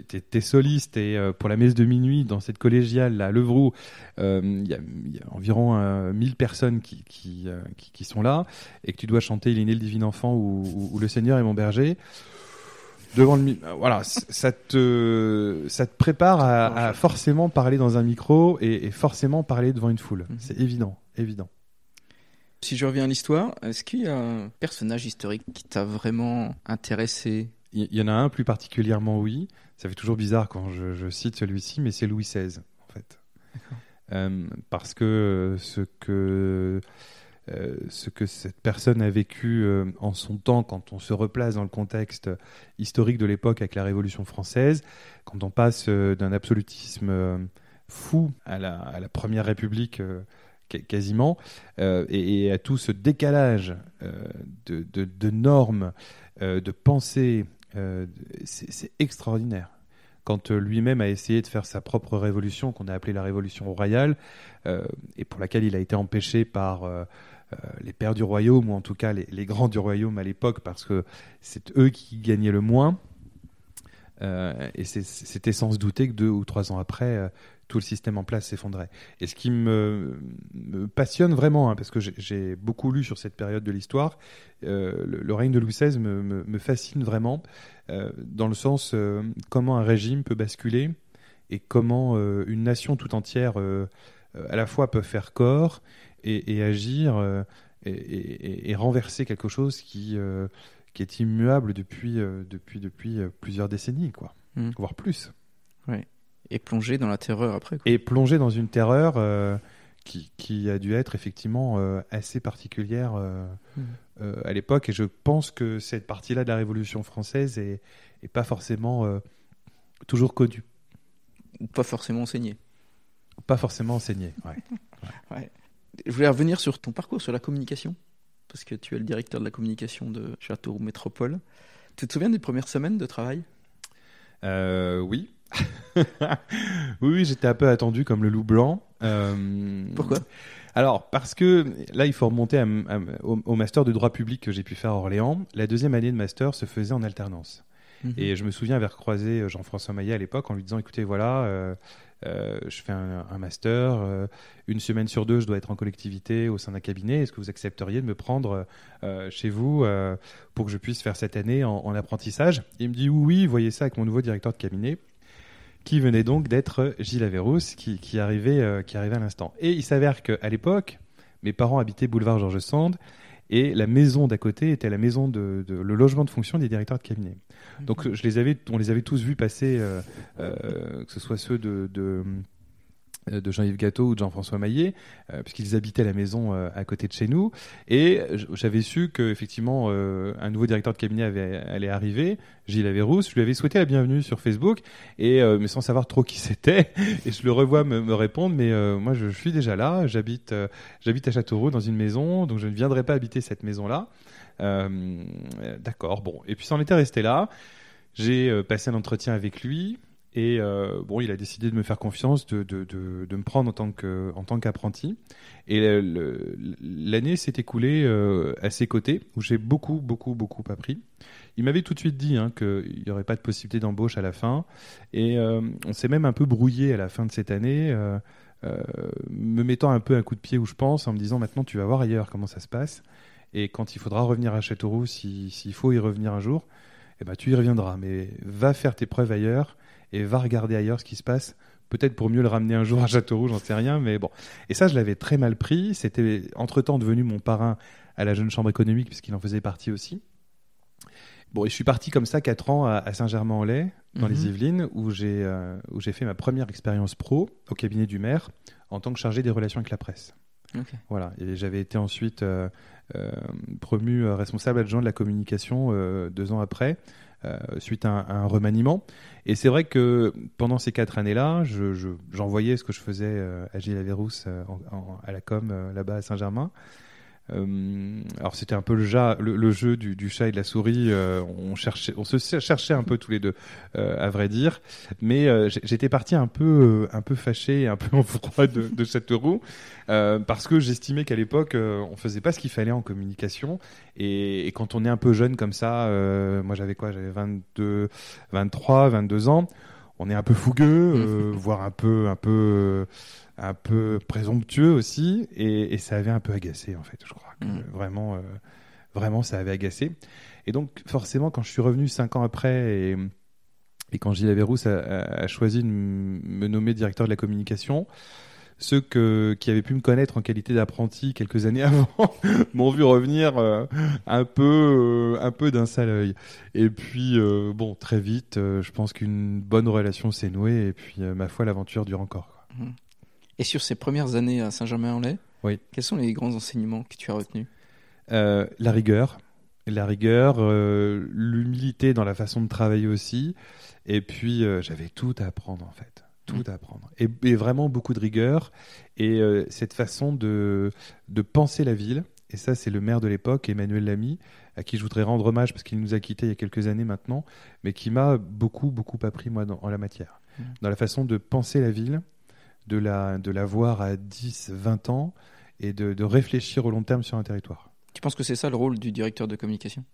t'es soliste et euh, pour la messe de minuit dans cette collégiale là, à Levroux, euh, il y, a environ 1000 euh, personnes qui qui, qui, sont là et que tu dois chanter Il est né le divin enfant ou, Le Seigneur est mon berger. Devant le voilà, ça te ça te prépare à, forcément parler dans un micro et, forcément parler devant une foule. Mhm. C'est évident, évident. Si je reviens à l'histoire, est-ce qu'il y a un personnage historique qui t'a vraiment intéressé il y, en a un plus particulièrement, oui. Ça fait toujours bizarre quand je, cite celui-ci, mais c'est Louis XVI, en fait. Euh, parce que euh, euh, ce que. cette personne a vécu en son temps quand on se replace dans le contexte historique de l'époque avec la Révolution française, quand on passe d'un absolutisme fou à la, Première République quasiment, et, à tout ce décalage de, normes, de pensées euh, c'est extraordinaire. Quand euh, lui-même a essayé de faire sa propre révolution, qu'on a appelée la révolution royale, euh, et pour laquelle il a été empêché par les pères du royaume, ou en tout cas les grands du royaume à l'époque, parce que c'est eux qui gagnaient le moins, euh, et c'était sans se douter que deux ou trois ans après, euh, tout le système en place s'effondrait. Et ce qui me, passionne vraiment, hein, parce que j'ai beaucoup lu sur cette période de l'histoire, euh, le, règne de Louis XVI me, fascine vraiment, dans le sens comment un régime peut basculer et comment une nation tout entière à la fois peut faire corps et, agir et, et, renverser quelque chose qui qui est immuable depuis, euh, depuis, depuis euh, plusieurs décennies, quoi, hmm. voire plus. Et plongé dans la terreur après. Et plongé dans une terreur euh, qui, a dû être effectivement assez particulière hmm. à l'époque. Et je pense que cette partie-là de la Révolution française est, pas forcément toujours connue. Pas forcément enseignée. Pas forcément enseignée, Je voulais revenir sur ton parcours, sur la communication parce que tu es le directeur de la communication de château Métropole. Tu te souviens des premières semaines de travail euh, Oui. oui, j'étais un peu attendu comme le loup blanc. Euh, Pourquoi alors, parce que là, il faut remonter au, master de droit public que j'ai pu faire à Orléans. La deuxième année de master se faisait en alternance. Mhm. Et je me souviens avoir croisé euh, Jean-François Maillet à l'époque en lui disant écoutez, voilà, euh, euh, je fais un, master, une semaine sur deux, je dois être en collectivité au sein d'un cabinet. Est-ce que vous accepteriez de me prendre chez vous pour que je puisse faire cette année en, apprentissage Il me dit oui, oui, voyez ça avec mon nouveau directeur de cabinet qui venait donc d'être Gilles Averrousse, qui, qui, arrivait, qui arrivait à l'instant. Et il s'avère qu'à l'époque, mes parents habitaient boulevard Georges Sand et la maison d'à côté était la maison de, le logement de fonction des directeurs de cabinet. Donc mhm. je les avais, on les avait tous vus passer, euh, euh, que ce soit ceux de euh, de Jean-Yves Gâteau ou de Jean-François Maillet, euh, puisqu'ils habitaient la maison euh, à côté de chez nous. Et j'avais su qu'effectivement, un nouveau directeur de cabinet allait arriver, Gilles Averrousse. Je lui avais souhaité la bienvenue sur Facebook, et, mais sans savoir trop qui c'était. Et je le revois me, répondre, mais moi, je, suis déjà là, j'habite j'habite à Châteauroux dans une maison, donc je ne viendrai pas habiter cette maison-là. D'accord, bon. Et puis, ça en était resté là. J'ai passé un entretien avec lui. Et euh, bon, il a décidé de me faire confiance, de, de, de, me prendre en tant, qu'apprenti. Et l'année s'est écoulée euh, à ses côtés, où j'ai beaucoup, beaucoup, beaucoup appris. Il m'avait tout de suite dit hein, qu'il n'y aurait pas de possibilité d'embauche à la fin. Et euh, on s'est même un peu brouillé à la fin de cette année, me mettant un peu un coup de pied où je pense, en me disant maintenant tu vas voir ailleurs comment ça se passe. Et quand il faudra revenir à Châteauroux, s'il faut y revenir un jour, eh ben, tu y reviendras. Mais va faire tes preuves ailleurs et va regarder ailleurs ce qui se passe peut-être pour mieux le ramener un jour à Châteauroux, j'en sais rien, mais bon. Et ça, je l'avais très mal pris. C'était entre-temps devenu mon parrain à la jeune chambre économique, puisqu'il en faisait partie aussi. Bon, et je suis parti comme ça quatre ans à, Saint-Germain-en-Laye, dans les mhm. Yvelines, euh, où j'ai fait ma première expérience pro au cabinet du maire en tant que chargé des relations avec la presse. Voilà, et j'avais été ensuite euh, euh, promu responsable adjoint de la communication deux ans après euh, suite à un, remaniement. Et c'est vrai que pendant ces quatre années-là, j'envoyais ce que je faisais euh, à Gilles Averrousse euh, à la com là-bas à Saint-Germain. Euh, alors c'était un peu le, jeu du, chat et de la souris. Euh, on cherchait, on se cherchait un peu tous les deux, euh, à vrai dire. Mais j'étais parti un peu, un peu fâché, un peu en froid de, cette roue parce que j'estimais qu'à l'époque on faisait pas ce qu'il fallait en communication. Et, quand on est un peu jeune comme ça, moi j'avais quoi, j'avais 22, 23, 22 ans on est un peu fougueux, voire un peu, un peu, un peu présomptueux aussi, et, ça avait un peu agacé en fait, je crois. Mm. Vraiment, euh, vraiment, ça avait agacé. Et donc, forcément, quand je suis revenu cinq ans après et, quand Gilles Averrousse a, choisi de me nommer directeur de la communication, ceux qui avaient pu me connaître en qualité d'apprenti quelques années avant m'ont vu revenir euh, un peu, euh, peu d'un sale œil. Et puis, bon, très vite, je pense qu'une bonne relation s'est nouée et puis, ma foi, l'aventure dure encore. Quoi. Mm. Et sur ces premières années à Saint-Germain-en-Laye, quels sont les grands enseignements que tu as retenus euh, La rigueur, la rigueur, euh, l'humilité dans la façon de travailler aussi. Et puis, euh, j'avais tout à apprendre en fait. Tout mm. à apprendre. Et, vraiment beaucoup de rigueur. Et cette façon de, de penser la ville. Et ça, c'est le maire de l'époque, Emmanuel Lamy, à qui je voudrais rendre hommage parce qu'il nous a quittés il y a quelques années maintenant, mais qui m'a beaucoup, beaucoup appris, moi, en la matière. Mm. Dans la façon de penser la ville, de la, de voir à 10, 20 ans et de, réfléchir au long terme sur un territoire. Tu penses que c'est ça le rôle du directeur de communication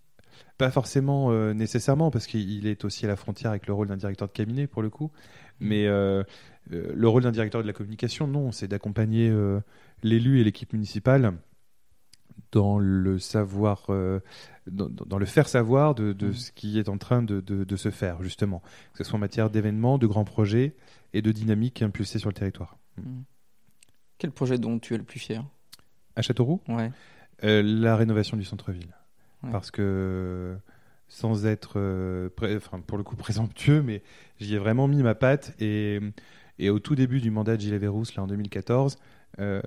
Pas forcément euh, nécessairement, parce qu'il est aussi à la frontière avec le rôle d'un directeur de cabinet pour le coup. Mm. Mais euh, euh, le rôle d'un directeur de la communication, non, c'est d'accompagner l'élu et l'équipe municipale dans le savoir, euh, dans, le faire savoir de, mm. ce qui est en train de, se faire, justement, que ce soit en matière d'événements, de grands projets et de dynamiques impulsées sur le territoire. Mm. Mm. Quel projet dont tu es le plus fier À Châteauroux ouais. Euh, la rénovation du centre-ville. Parce que sans être, euh, enfin, pour le coup, présomptueux, mais j'y ai vraiment mis ma patte. Et, et au tout début du mandat de Gilles Averrousse, là en 2014, euh,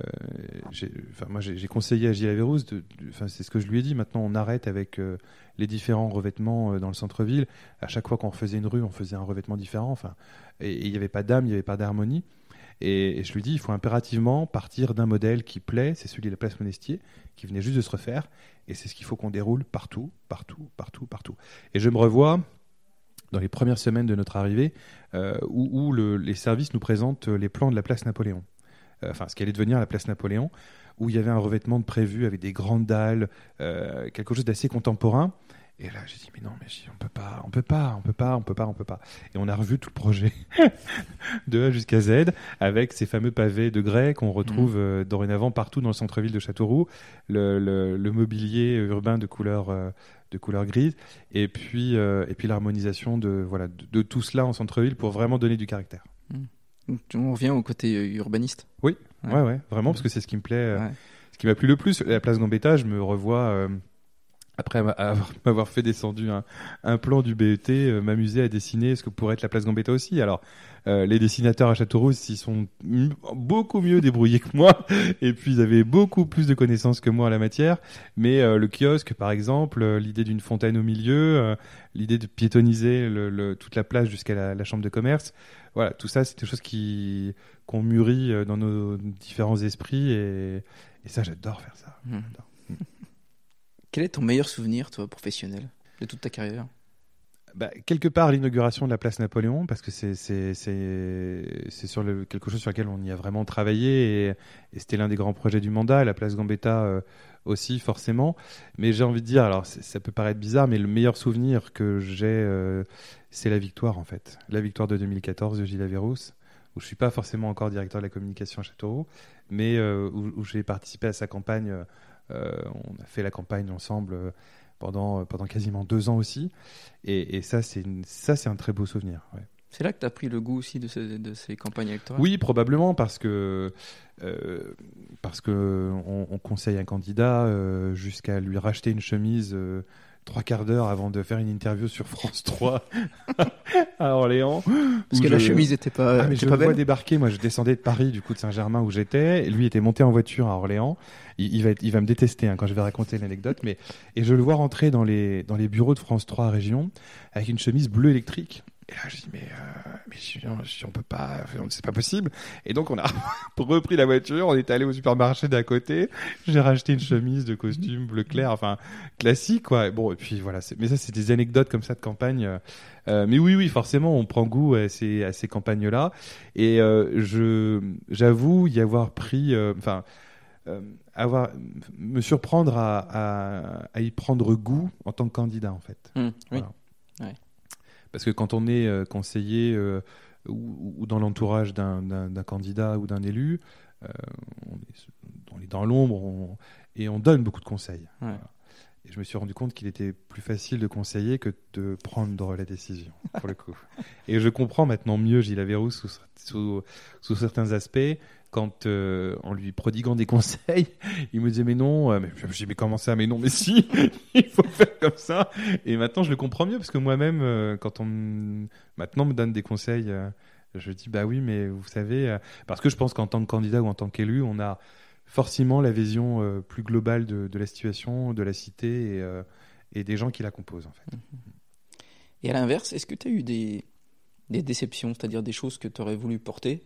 moi, j'ai conseillé à Gilles enfin c'est ce que je lui ai dit, maintenant on arrête avec euh, les différents revêtements euh, dans le centre-ville. À chaque fois qu'on faisait une rue, on faisait un revêtement différent. Enfin, et il n'y avait pas d'âme, il n'y avait pas d'harmonie. Et, je lui dis, il faut impérativement partir d'un modèle qui plaît, c'est celui de la place Monestier, qui venait juste de se refaire. Et c'est ce qu'il faut qu'on déroule partout, partout, partout, partout. Et je me revois dans les premières semaines de notre arrivée, où, les services nous présentent les plans de la place Napoléon. Euh, enfin ce qui allait devenir la place Napoléon, où il y avait un revêtement de prévu avec des grandes dalles, euh, quelque chose d'assez contemporain. Et là, j'ai dit, mais non, mais on peut pas, on peut pas, on peut pas, on peut pas, on peut pas. Et on a revu tout le projet de A jusqu'à Z avec ces fameux pavés de grès qu'on mhm. retrouve euh, dorénavant partout dans le centre-ville de Châteauroux, le, mobilier urbain de couleur, de couleur grise, et puis, et puis l'harmonisation de, voilà, de, tout cela en centre-ville pour vraiment donner du caractère. Mhm. On revient au côté euh, urbaniste. Oui, ouais, vraiment, parce que c'est ce qui me plaît, euh, ce qui m'a plu le plus. La place Gambetta, je me revois euh, après m'avoir fait descendu un, plan du BET, euh, m'amuser à dessiner ce que pourrait être la place Gambetta aussi. Alors, euh, les dessinateurs à Châteauroux, s'y sont beaucoup mieux débrouillés que moi, et puis ils avaient beaucoup plus de connaissances que moi à la matière. Mais euh, le kiosque, par exemple, l'idée d'une fontaine au milieu, l'idée de piétoniser le, toute la place jusqu'à la, chambre de commerce, voilà, tout ça, c'est quelque chose qui qu'on mûrit dans nos différents esprits, et, et ça, j'adore faire ça. Mmh. Quel est ton meilleur souvenir, toi, professionnel, de toute ta carrière bah, quelque part l'inauguration de la place Napoléon, parce que c'est sur quelque chose sur lequel on y a vraiment travaillé et, c'était l'un des grands projets du mandat, et la place Gambetta euh, aussi forcément. Mais j'ai envie de dire, alors ça peut paraître bizarre, mais le meilleur souvenir que j'ai, euh, c'est la victoire en fait, la victoire de 2014 de Gilles Averrousse, où je suis pas forcément encore directeur de la communication à Châteauroux, mais euh, où j'ai participé à sa campagne euh, on a fait la campagne ensemble euh, pendant, euh, pendant quasiment deux ans aussi. Et, et ça, c'est un très beau souvenir. C'est là que tu as pris le goût aussi de, de ces campagnes électorales Oui, probablement, parce que, parce que on, conseille un candidat jusqu'à lui racheter une chemise trois quarts d'heure avant de faire une interview sur France 3 à Orléans. Parce que la chemise n'était pas. Ah, mais je pas le vois débarquer. Moi, je descendais de Paris, du coup, de Saint-Germain où j'étais. Lui était monté en voiture à Orléans. Il, va, il va me détester hein, quand je vais raconter l'anecdote, mais et je le vois rentrer dans les dans les bureaux de France 3 région avec une chemise bleue électrique. Et là, je dis, mais, dit, euh, mais si on, ne peut pas, c'est pas possible. Et donc, on a repris la voiture, on est allé au supermarché d'à côté, j'ai racheté une chemise de costume bleu clair, mhm. enfin, classique, quoi. bon, et puis voilà, mais ça, c'est des anecdotes comme ça de campagne. Euh, euh, mais oui, oui, forcément, on prend goût à ces, campagnes-là. Et je, j'avoue y avoir pris, enfin, avoir, me surprendre à, y prendre goût en tant que candidat, en fait. Mmh, oui. Parce que quand on est euh, conseiller euh, ou, dans l'entourage d'un candidat ou d'un élu, euh, on est, dans l'ombre et on donne beaucoup de conseils. Et je me suis rendu compte qu'il était plus facile de conseiller que de prendre la décision, pour le coup. Et je comprends maintenant mieux Gilles Averroux sous, sous certains aspects quand euh, en lui prodiguant des conseils, il me disait mais non, euh, j'ai commencé à mais non, mais si, il faut faire comme ça. Et maintenant je le comprends mieux parce que moi-même, euh, quand on maintenant me donne des conseils, je dis bah oui, mais vous savez, parce que je pense qu'en tant que candidat ou en tant qu'élu, on a forcément la vision plus globale de, de, la situation, de la cité et, et, des gens qui la composent en fait. Mhm. Et à l'inverse, est-ce que tu as eu des, des déceptions, c'est-à-dire des choses que tu aurais voulu porter,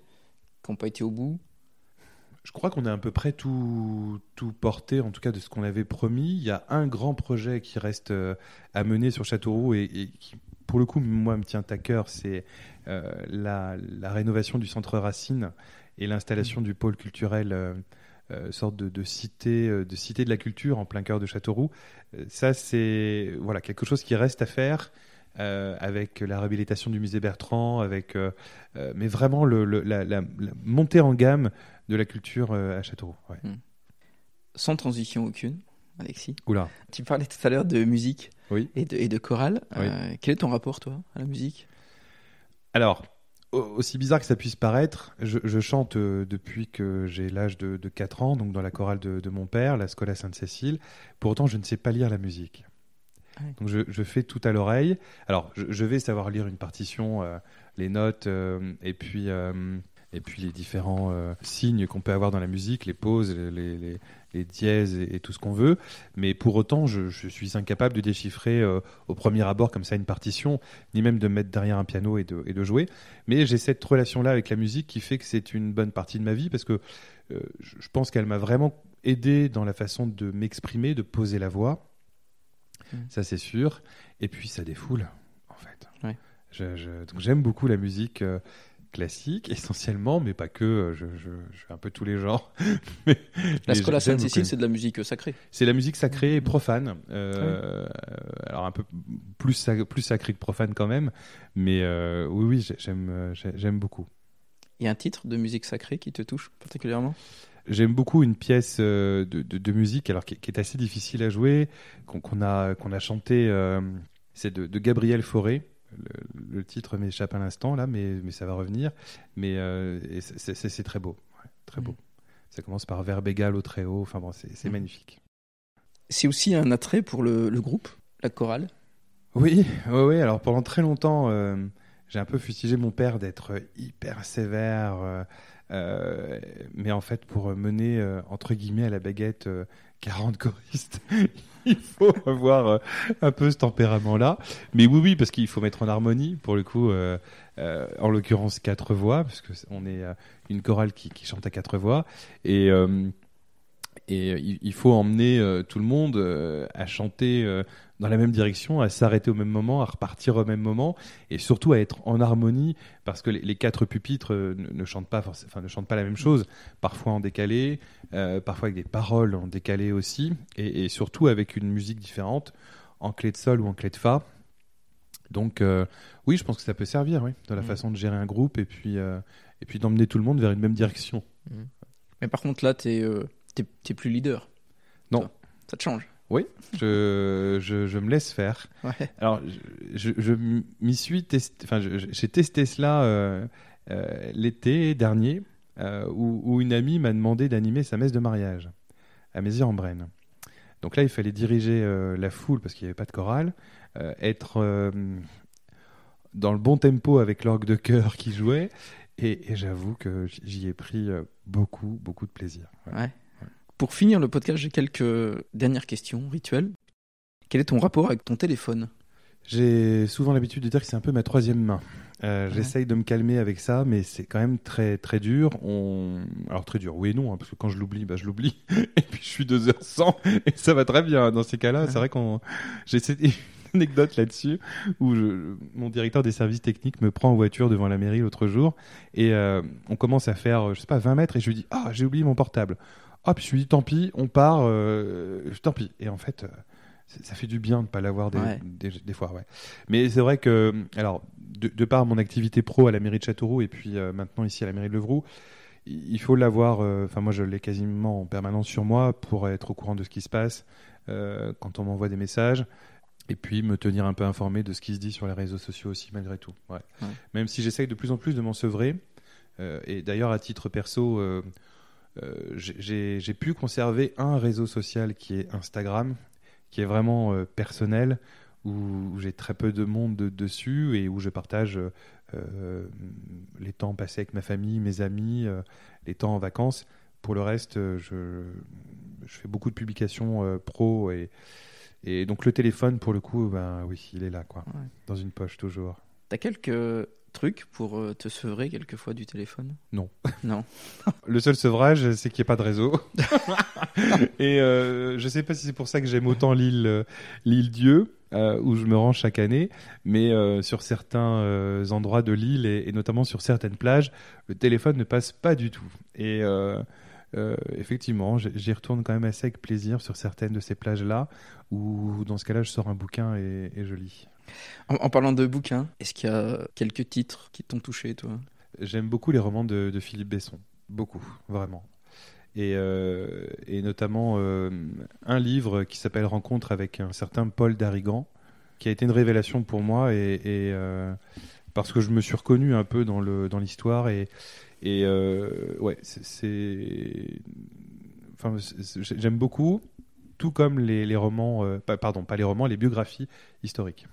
qui n'ont pas été au bout je crois qu'on a à peu près tout, porté, en tout cas de ce qu'on avait promis. Il y a un grand projet qui reste euh, à mener sur Châteauroux et, qui, pour le coup, moi, me tient à cœur, c'est euh, la, rénovation du centre Racine et l'installation du pôle culturel, euh, sorte de, cité, de cité de la culture en plein cœur de Châteauroux. ça, c'est voilà quelque chose qui reste à faire. avec la réhabilitation du musée Bertrand, avec mais vraiment le, la, la, montée en gamme de la culture euh, à Châteauroux. Hmm. Sans transition aucune, Alexis. Oula. Tu parlais tout à l'heure de musique et, de, chorale. Euh, quel est ton rapport, toi, à la musique Alors, aussi bizarre que ça puisse paraître, je, chante euh, depuis que j'ai l'âge de, de, 4 ans, donc dans la chorale de, mon père, la Scola Sainte-Cécile. Pourtant, je ne sais pas lire la musique. Ah donc je, fais tout à l'oreille. Alors je, vais savoir lire une partition, les notes, et puis et puis les différents euh, signes qu'on peut avoir dans la musique, les pauses, les, dièses et, tout ce qu'on veut. Mais pour autant, je, suis incapable de déchiffrer euh, au premier abord comme ça une partition, ni même de mettre derrière un piano et de, et de jouer. Mais j'ai cette relation-là avec la musique qui fait que c'est une bonne partie de ma vie parce que euh, je pense qu'elle m'a vraiment aidé dans la façon de m'exprimer, de poser la voix. Mmh. Ça, c'est sûr. Et puis, ça défoule, en fait. donc, j'aime beaucoup la musique classique, essentiellement, mais pas que. Je, je, un peu tous les genres. mais la Scola Sainte Cécile, c'est de la musique sacrée. C'est la musique sacrée et mmh. profane. Euh, ah euh, alors un peu plus, plus sacrée que profane quand même, mais euh, oui, oui, j'aime, j'aime beaucoup. Il y a un titre de musique sacrée qui te touche particulièrement J'aime beaucoup une pièce de, musique, alors qui, est assez difficile à jouer, qu'on, a qu'on a chanté. c'est de, de Gabriel Fauré le, titre m'échappe à l'instant là, mais, ça va revenir. Mais euh, c'est très beau, très beau. Ça commence par verbe égal au très haut. Enfin c'est mm. magnifique. C'est aussi un attrait pour le, groupe, la chorale. Oui, oui, Alors pendant très longtemps, euh, j'ai un peu fustigé mon père d'être hyper sévère. Euh, mais en fait, pour mener, entre guillemets, à la baguette 40 choristes. il faut avoir euh, un peu ce tempérament-là. Mais oui, oui, parce qu'il faut mettre en harmonie, pour le coup, euh, euh, en l'occurrence, quatre voix, parce qu'on est une chorale qui, qui, chante à quatre voix. Et et euh, il faut emmener euh, tout le monde euh, à chanter dans la même direction, à s'arrêter au même moment, à repartir au même moment, et surtout à être en harmonie, parce que les, quatre pupitres ne, chantent pas enfin, ne chantent pas la même chose, parfois en décalé, parfois avec des paroles en décalé aussi, et, surtout avec une musique différente, en clé de sol ou en clé de fa. Donc oui, je pense que ça peut servir, oui, dans la mm. façon de gérer un groupe, et puis, et puis d'emmener tout le monde vers une même direction. Mm. Mais par contre, là, tu es t'es plus leader. Non. Ça te change. Oui, je, je, me laisse faire. Alors, je, je m'y suis testé, enfin, j'ai testé cela euh, euh, l'été dernier, euh, où, où, une amie m'a demandé d'animer sa messe de mariage à Mézières-en-Brenne. Donc là, il fallait diriger la foule parce qu'il n'y avait pas de chorale, être dans le bon tempo avec l'orgue de chœur qui jouait, et, j'avoue que j'y ai pris beaucoup, beaucoup de plaisir. Ouais. Pour finir le podcast, j'ai quelques dernières questions rituelles. Quel est ton rapport avec ton téléphone J'ai souvent l'habitude de dire que c'est un peu ma troisième main. Euh, ah. J'essaye de me calmer avec ça, mais c'est quand même très très dur. On... Alors très dur, oui et non, hein, parce que quand je l'oublie, bah, je l'oublie, et puis je suis 2h100, et ça va très bien. Dans ces cas-là, c'est ah. vrai qu'on... J'ai une anecdote là-dessus, où mon directeur des services techniques me prend en voiture devant la mairie l'autre jour, et euh, on commence à faire, je sais pas, 20 mètres, et je lui dis, ah, j'ai oublié mon portable. Ah, puis je suis tant pis, on part, euh, tant pis. Et en fait, euh, ça fait du bien de ne pas l'avoir des, fois. Ouais. Mais c'est vrai que, euh, alors, de, de, par mon activité pro à la mairie de Châteauroux et puis maintenant ici à la mairie de Levroux, il faut l'avoir, enfin, moi je l'ai quasiment en permanence sur moi pour être au courant de ce qui se passe quand on m'envoie des messages et puis me tenir un peu informé de ce qui se dit sur les réseaux sociaux aussi, malgré tout. Même si j'essaye de plus en plus de m'ensevrer. et d'ailleurs, à titre perso, euh, j'ai pu conserver un réseau social qui est Instagram, qui est vraiment euh, personnel, où j'ai très peu de monde dessus et où je partage euh, les temps passés avec ma famille, mes amis, les temps en vacances. Pour le reste, je, je fais beaucoup de publications pro et, et donc le téléphone, pour le coup, ben oui, il est là, quoi, dans une poche toujours. T'as quelques truc pour euh, te sevrer quelquefois du téléphone Non. Non. Le seul sevrage, c'est qu'il n'y ait pas de réseau. et euh, je ne sais pas si c'est pour ça que j'aime autant l'île, euh, Dieu. où je me rends chaque année, mais sur certains endroits de l'île et, notamment sur certaines plages, le téléphone ne passe pas du tout. Et effectivement, j'y retourne quand même assez avec plaisir sur certaines de ces plages-là, où dans ce cas-là, je sors un bouquin et, et je lis. En, parlant de bouquins, est-ce qu'il y a quelques titres qui t'ont touché, toi J'aime beaucoup les romans de, Philippe Besson. Beaucoup, vraiment. Et, euh, notamment euh, un livre qui s'appelle Rencontre avec un certain Paul Darigan, qui a été une révélation pour moi et, euh, parce que je me suis reconnu un peu dans le dans l'histoire et ouais c'est enfin j'aime beaucoup tout comme les romans pardon pas les romans les biographies historiques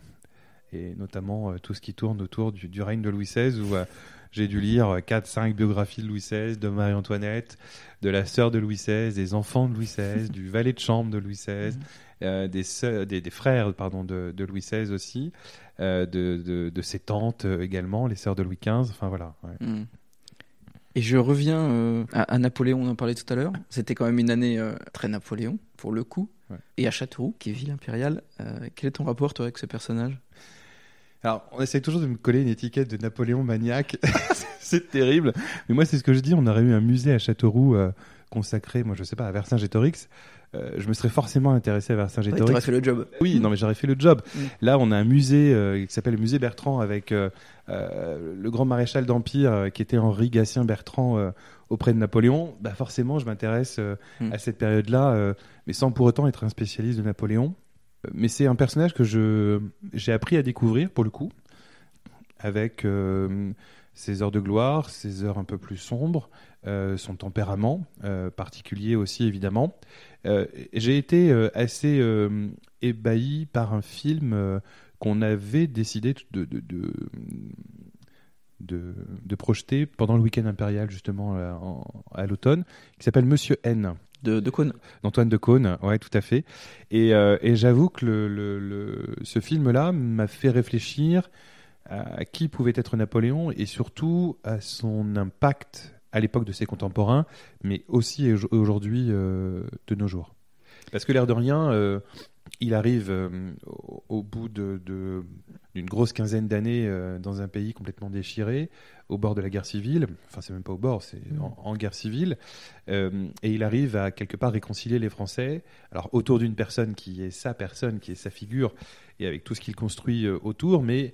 et notamment euh, tout ce qui tourne autour du, règne de Louis XVI, où euh, j'ai dû lire 4-5 euh, biographies de Louis XVI, de Marie-Antoinette, de la sœur de Louis XVI, des enfants de Louis XVI, du valet de chambre de Louis XVI, mhm. des, des, frères pardon, de, de Louis XVI aussi, de, de, ses tantes également, les sœurs de Louis XV, enfin voilà. Mhm. Et je reviens à, Napoléon, on en parlait tout à l'heure. C'était quand même une année très Napoléon, pour le coup. Et à Châteauroux, qui est ville impériale. quel est ton rapport, toi, avec ce personnage alors, on essaie toujours de me coller une étiquette de Napoléon maniaque. c'est terrible. Mais moi, c'est ce que je dis. On aurait eu un musée à Châteauroux euh, consacré, moi, je sais pas, à Vercingétorix. Euh, je me serais forcément intéressé à Vercingétorix. Oui, fait le job. Oui, non, mais j'aurais fait le job. Mm. Là, on a un musée euh, qui s'appelle le musée Bertrand avec le grand maréchal d'Empire qui était Henri Gatien Bertrand auprès de Napoléon. Bah, forcément, je m'intéresse mm. à cette période-là, mais sans pour autant être un spécialiste de Napoléon. Mais c'est un personnage que je j'ai appris à découvrir pour le coup, avec euh, ses heures de gloire, ses heures un peu plus sombres, euh, son tempérament euh, particulier aussi évidemment. j'ai été assez ébahi par un film qu'on avait décidé de, de, projeter pendant le week-end impérial justement à l'automne, qui s'appelle Monsieur N, de, de Cône. D'Antoine de Cône, ouais, tout à fait. Et, euh, j'avoue que ce film-là m'a fait réfléchir à qui pouvait être Napoléon et surtout à son impact à l'époque de ses contemporains, mais aussi aujourd'hui euh, de nos jours. Parce que l'air de rien, euh, il arrive euh, au, bout d'une de, grosse quinzaine d'années euh, dans un pays complètement déchiré, au bord de la guerre civile. Enfin, c'est même pas au bord, c'est mmh. en, guerre civile. Euh, et il arrive à quelque part réconcilier les Français. Alors autour d'une personne qui est sa personne, qui est sa figure, et avec tout ce qu'il construit autour, mais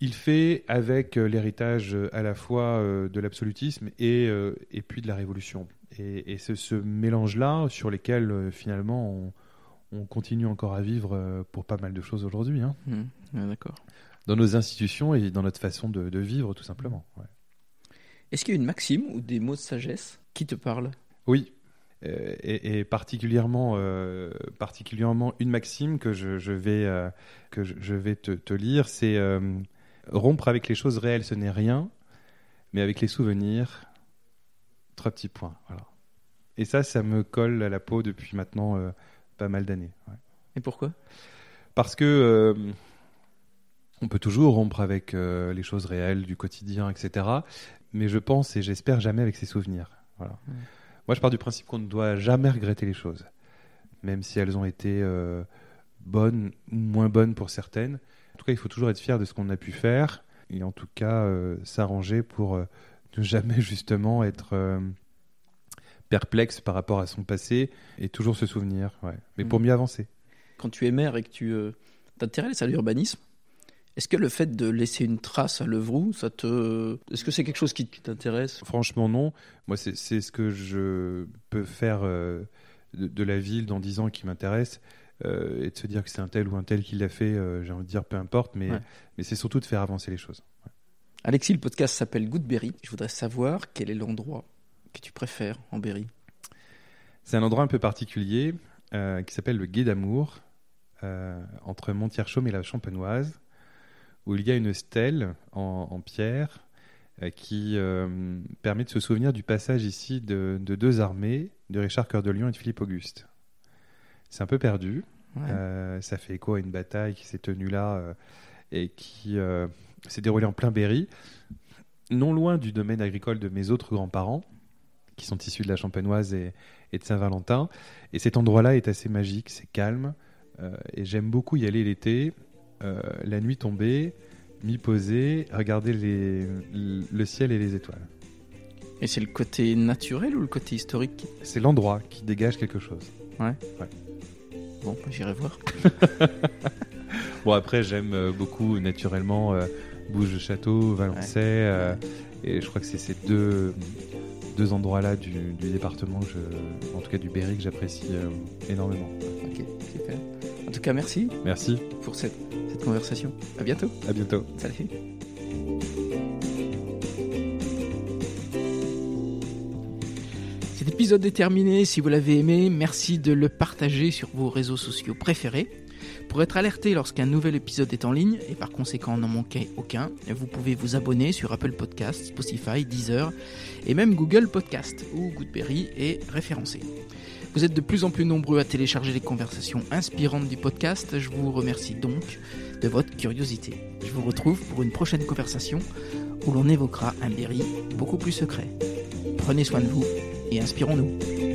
il fait avec l'héritage à la fois de l'absolutisme et, et puis de la révolution. Et, et c'est ce mélange-là sur lesquels finalement on on continue encore à vivre euh, pour pas mal de choses aujourd'hui. Hein. Hmm. D'accord. Dans nos institutions et dans notre façon de, vivre, tout simplement. Est-ce qu'il y a une maxime ou des mots de sagesse qui te parlent Oui, euh, et, particulièrement, euh, particulièrement une maxime que je, vais, que je, vais te, lire, c'est rompre avec les choses réelles, ce n'est rien, mais avec les souvenirs, trois petits points. Et ça, ça me colle à la peau depuis maintenant pas mal d'années. Et pourquoi Parce que euh, on peut toujours rompre avec euh, les choses réelles du quotidien, etc. Mais je pense et j'espère jamais avec ses souvenirs. Voilà. Moi, je pars du principe qu'on ne doit jamais regretter les choses, même si elles ont été euh, bonnes ou moins bonnes pour certaines. En tout cas, il faut toujours être fier de ce qu'on a pu faire et en tout cas s'arranger pour ne jamais justement être perplexe par rapport à son passé et toujours se souvenir, mais pour mm. mieux avancer. Quand tu es maire et que tu euh, t'intéresses à l'urbanisme, est-ce que le fait de laisser une trace à Levroux, ça te, est-ce que c'est quelque chose qui t'intéresse Franchement, non. Moi, c'est ce que je peux faire euh, de, la ville dans dix ans qui m'intéresse. Euh, et de se dire que c'est un tel ou un tel qui l'a fait, j'ai envie de dire peu importe, mais, mais c'est surtout de faire avancer les choses. Alexis, le podcast s'appelle Goodberry. Je voudrais savoir quel est l'endroit que tu préfères en Berry C'est un endroit un peu particulier euh, qui s'appelle le Gué d'Amour, euh, entre montier et la Champenoise, où il y a une stèle en, pierre euh, qui permet de se souvenir du passage ici de, deux armées, de Richard Coeur de Lion et de Philippe Auguste. C'est un peu perdu. ça fait écho à une bataille qui s'est tenue là et qui s'est déroulée en plein Berry, non loin du domaine agricole de mes autres grands-parents qui sont issus de la Champenoise et, de Saint-Valentin. Et cet endroit-là est assez magique, c'est calme. Euh, et j'aime beaucoup y aller l'été, euh, la nuit tombée, m'y poser, regarder les, le, ciel et les étoiles. Et c'est le côté naturel ou le côté historique C'est l'endroit qui dégage quelque chose. Ouais. ouais. Bon, bah, j'irai voir. bon, après, j'aime euh, beaucoup naturellement euh, Bouge-Château, Valençay. et je crois que c'est ces deux deux endroits-là du, département, je, en tout cas du Berry, que j'apprécie euh, énormément. Ok, super. En tout cas, merci. Merci. Pour cette, cette conversation. À bientôt. À bientôt. Salut. Cet épisode est terminé. Si vous l'avez aimé, merci de le partager sur vos réseaux sociaux préférés. Pour être alerté lorsqu'un nouvel épisode est en ligne et par conséquent n'en manquer aucun, vous pouvez vous abonner sur Apple Podcasts, Spotify, Deezer et même Google Podcast où Goodberry est référencé. Vous êtes de plus en plus nombreux à télécharger les conversations inspirantes du podcast. Je vous remercie donc de votre curiosité. Je vous retrouve pour une prochaine conversation où l'on évoquera un Berry beaucoup plus secret. Prenez soin de vous et inspirons-nous.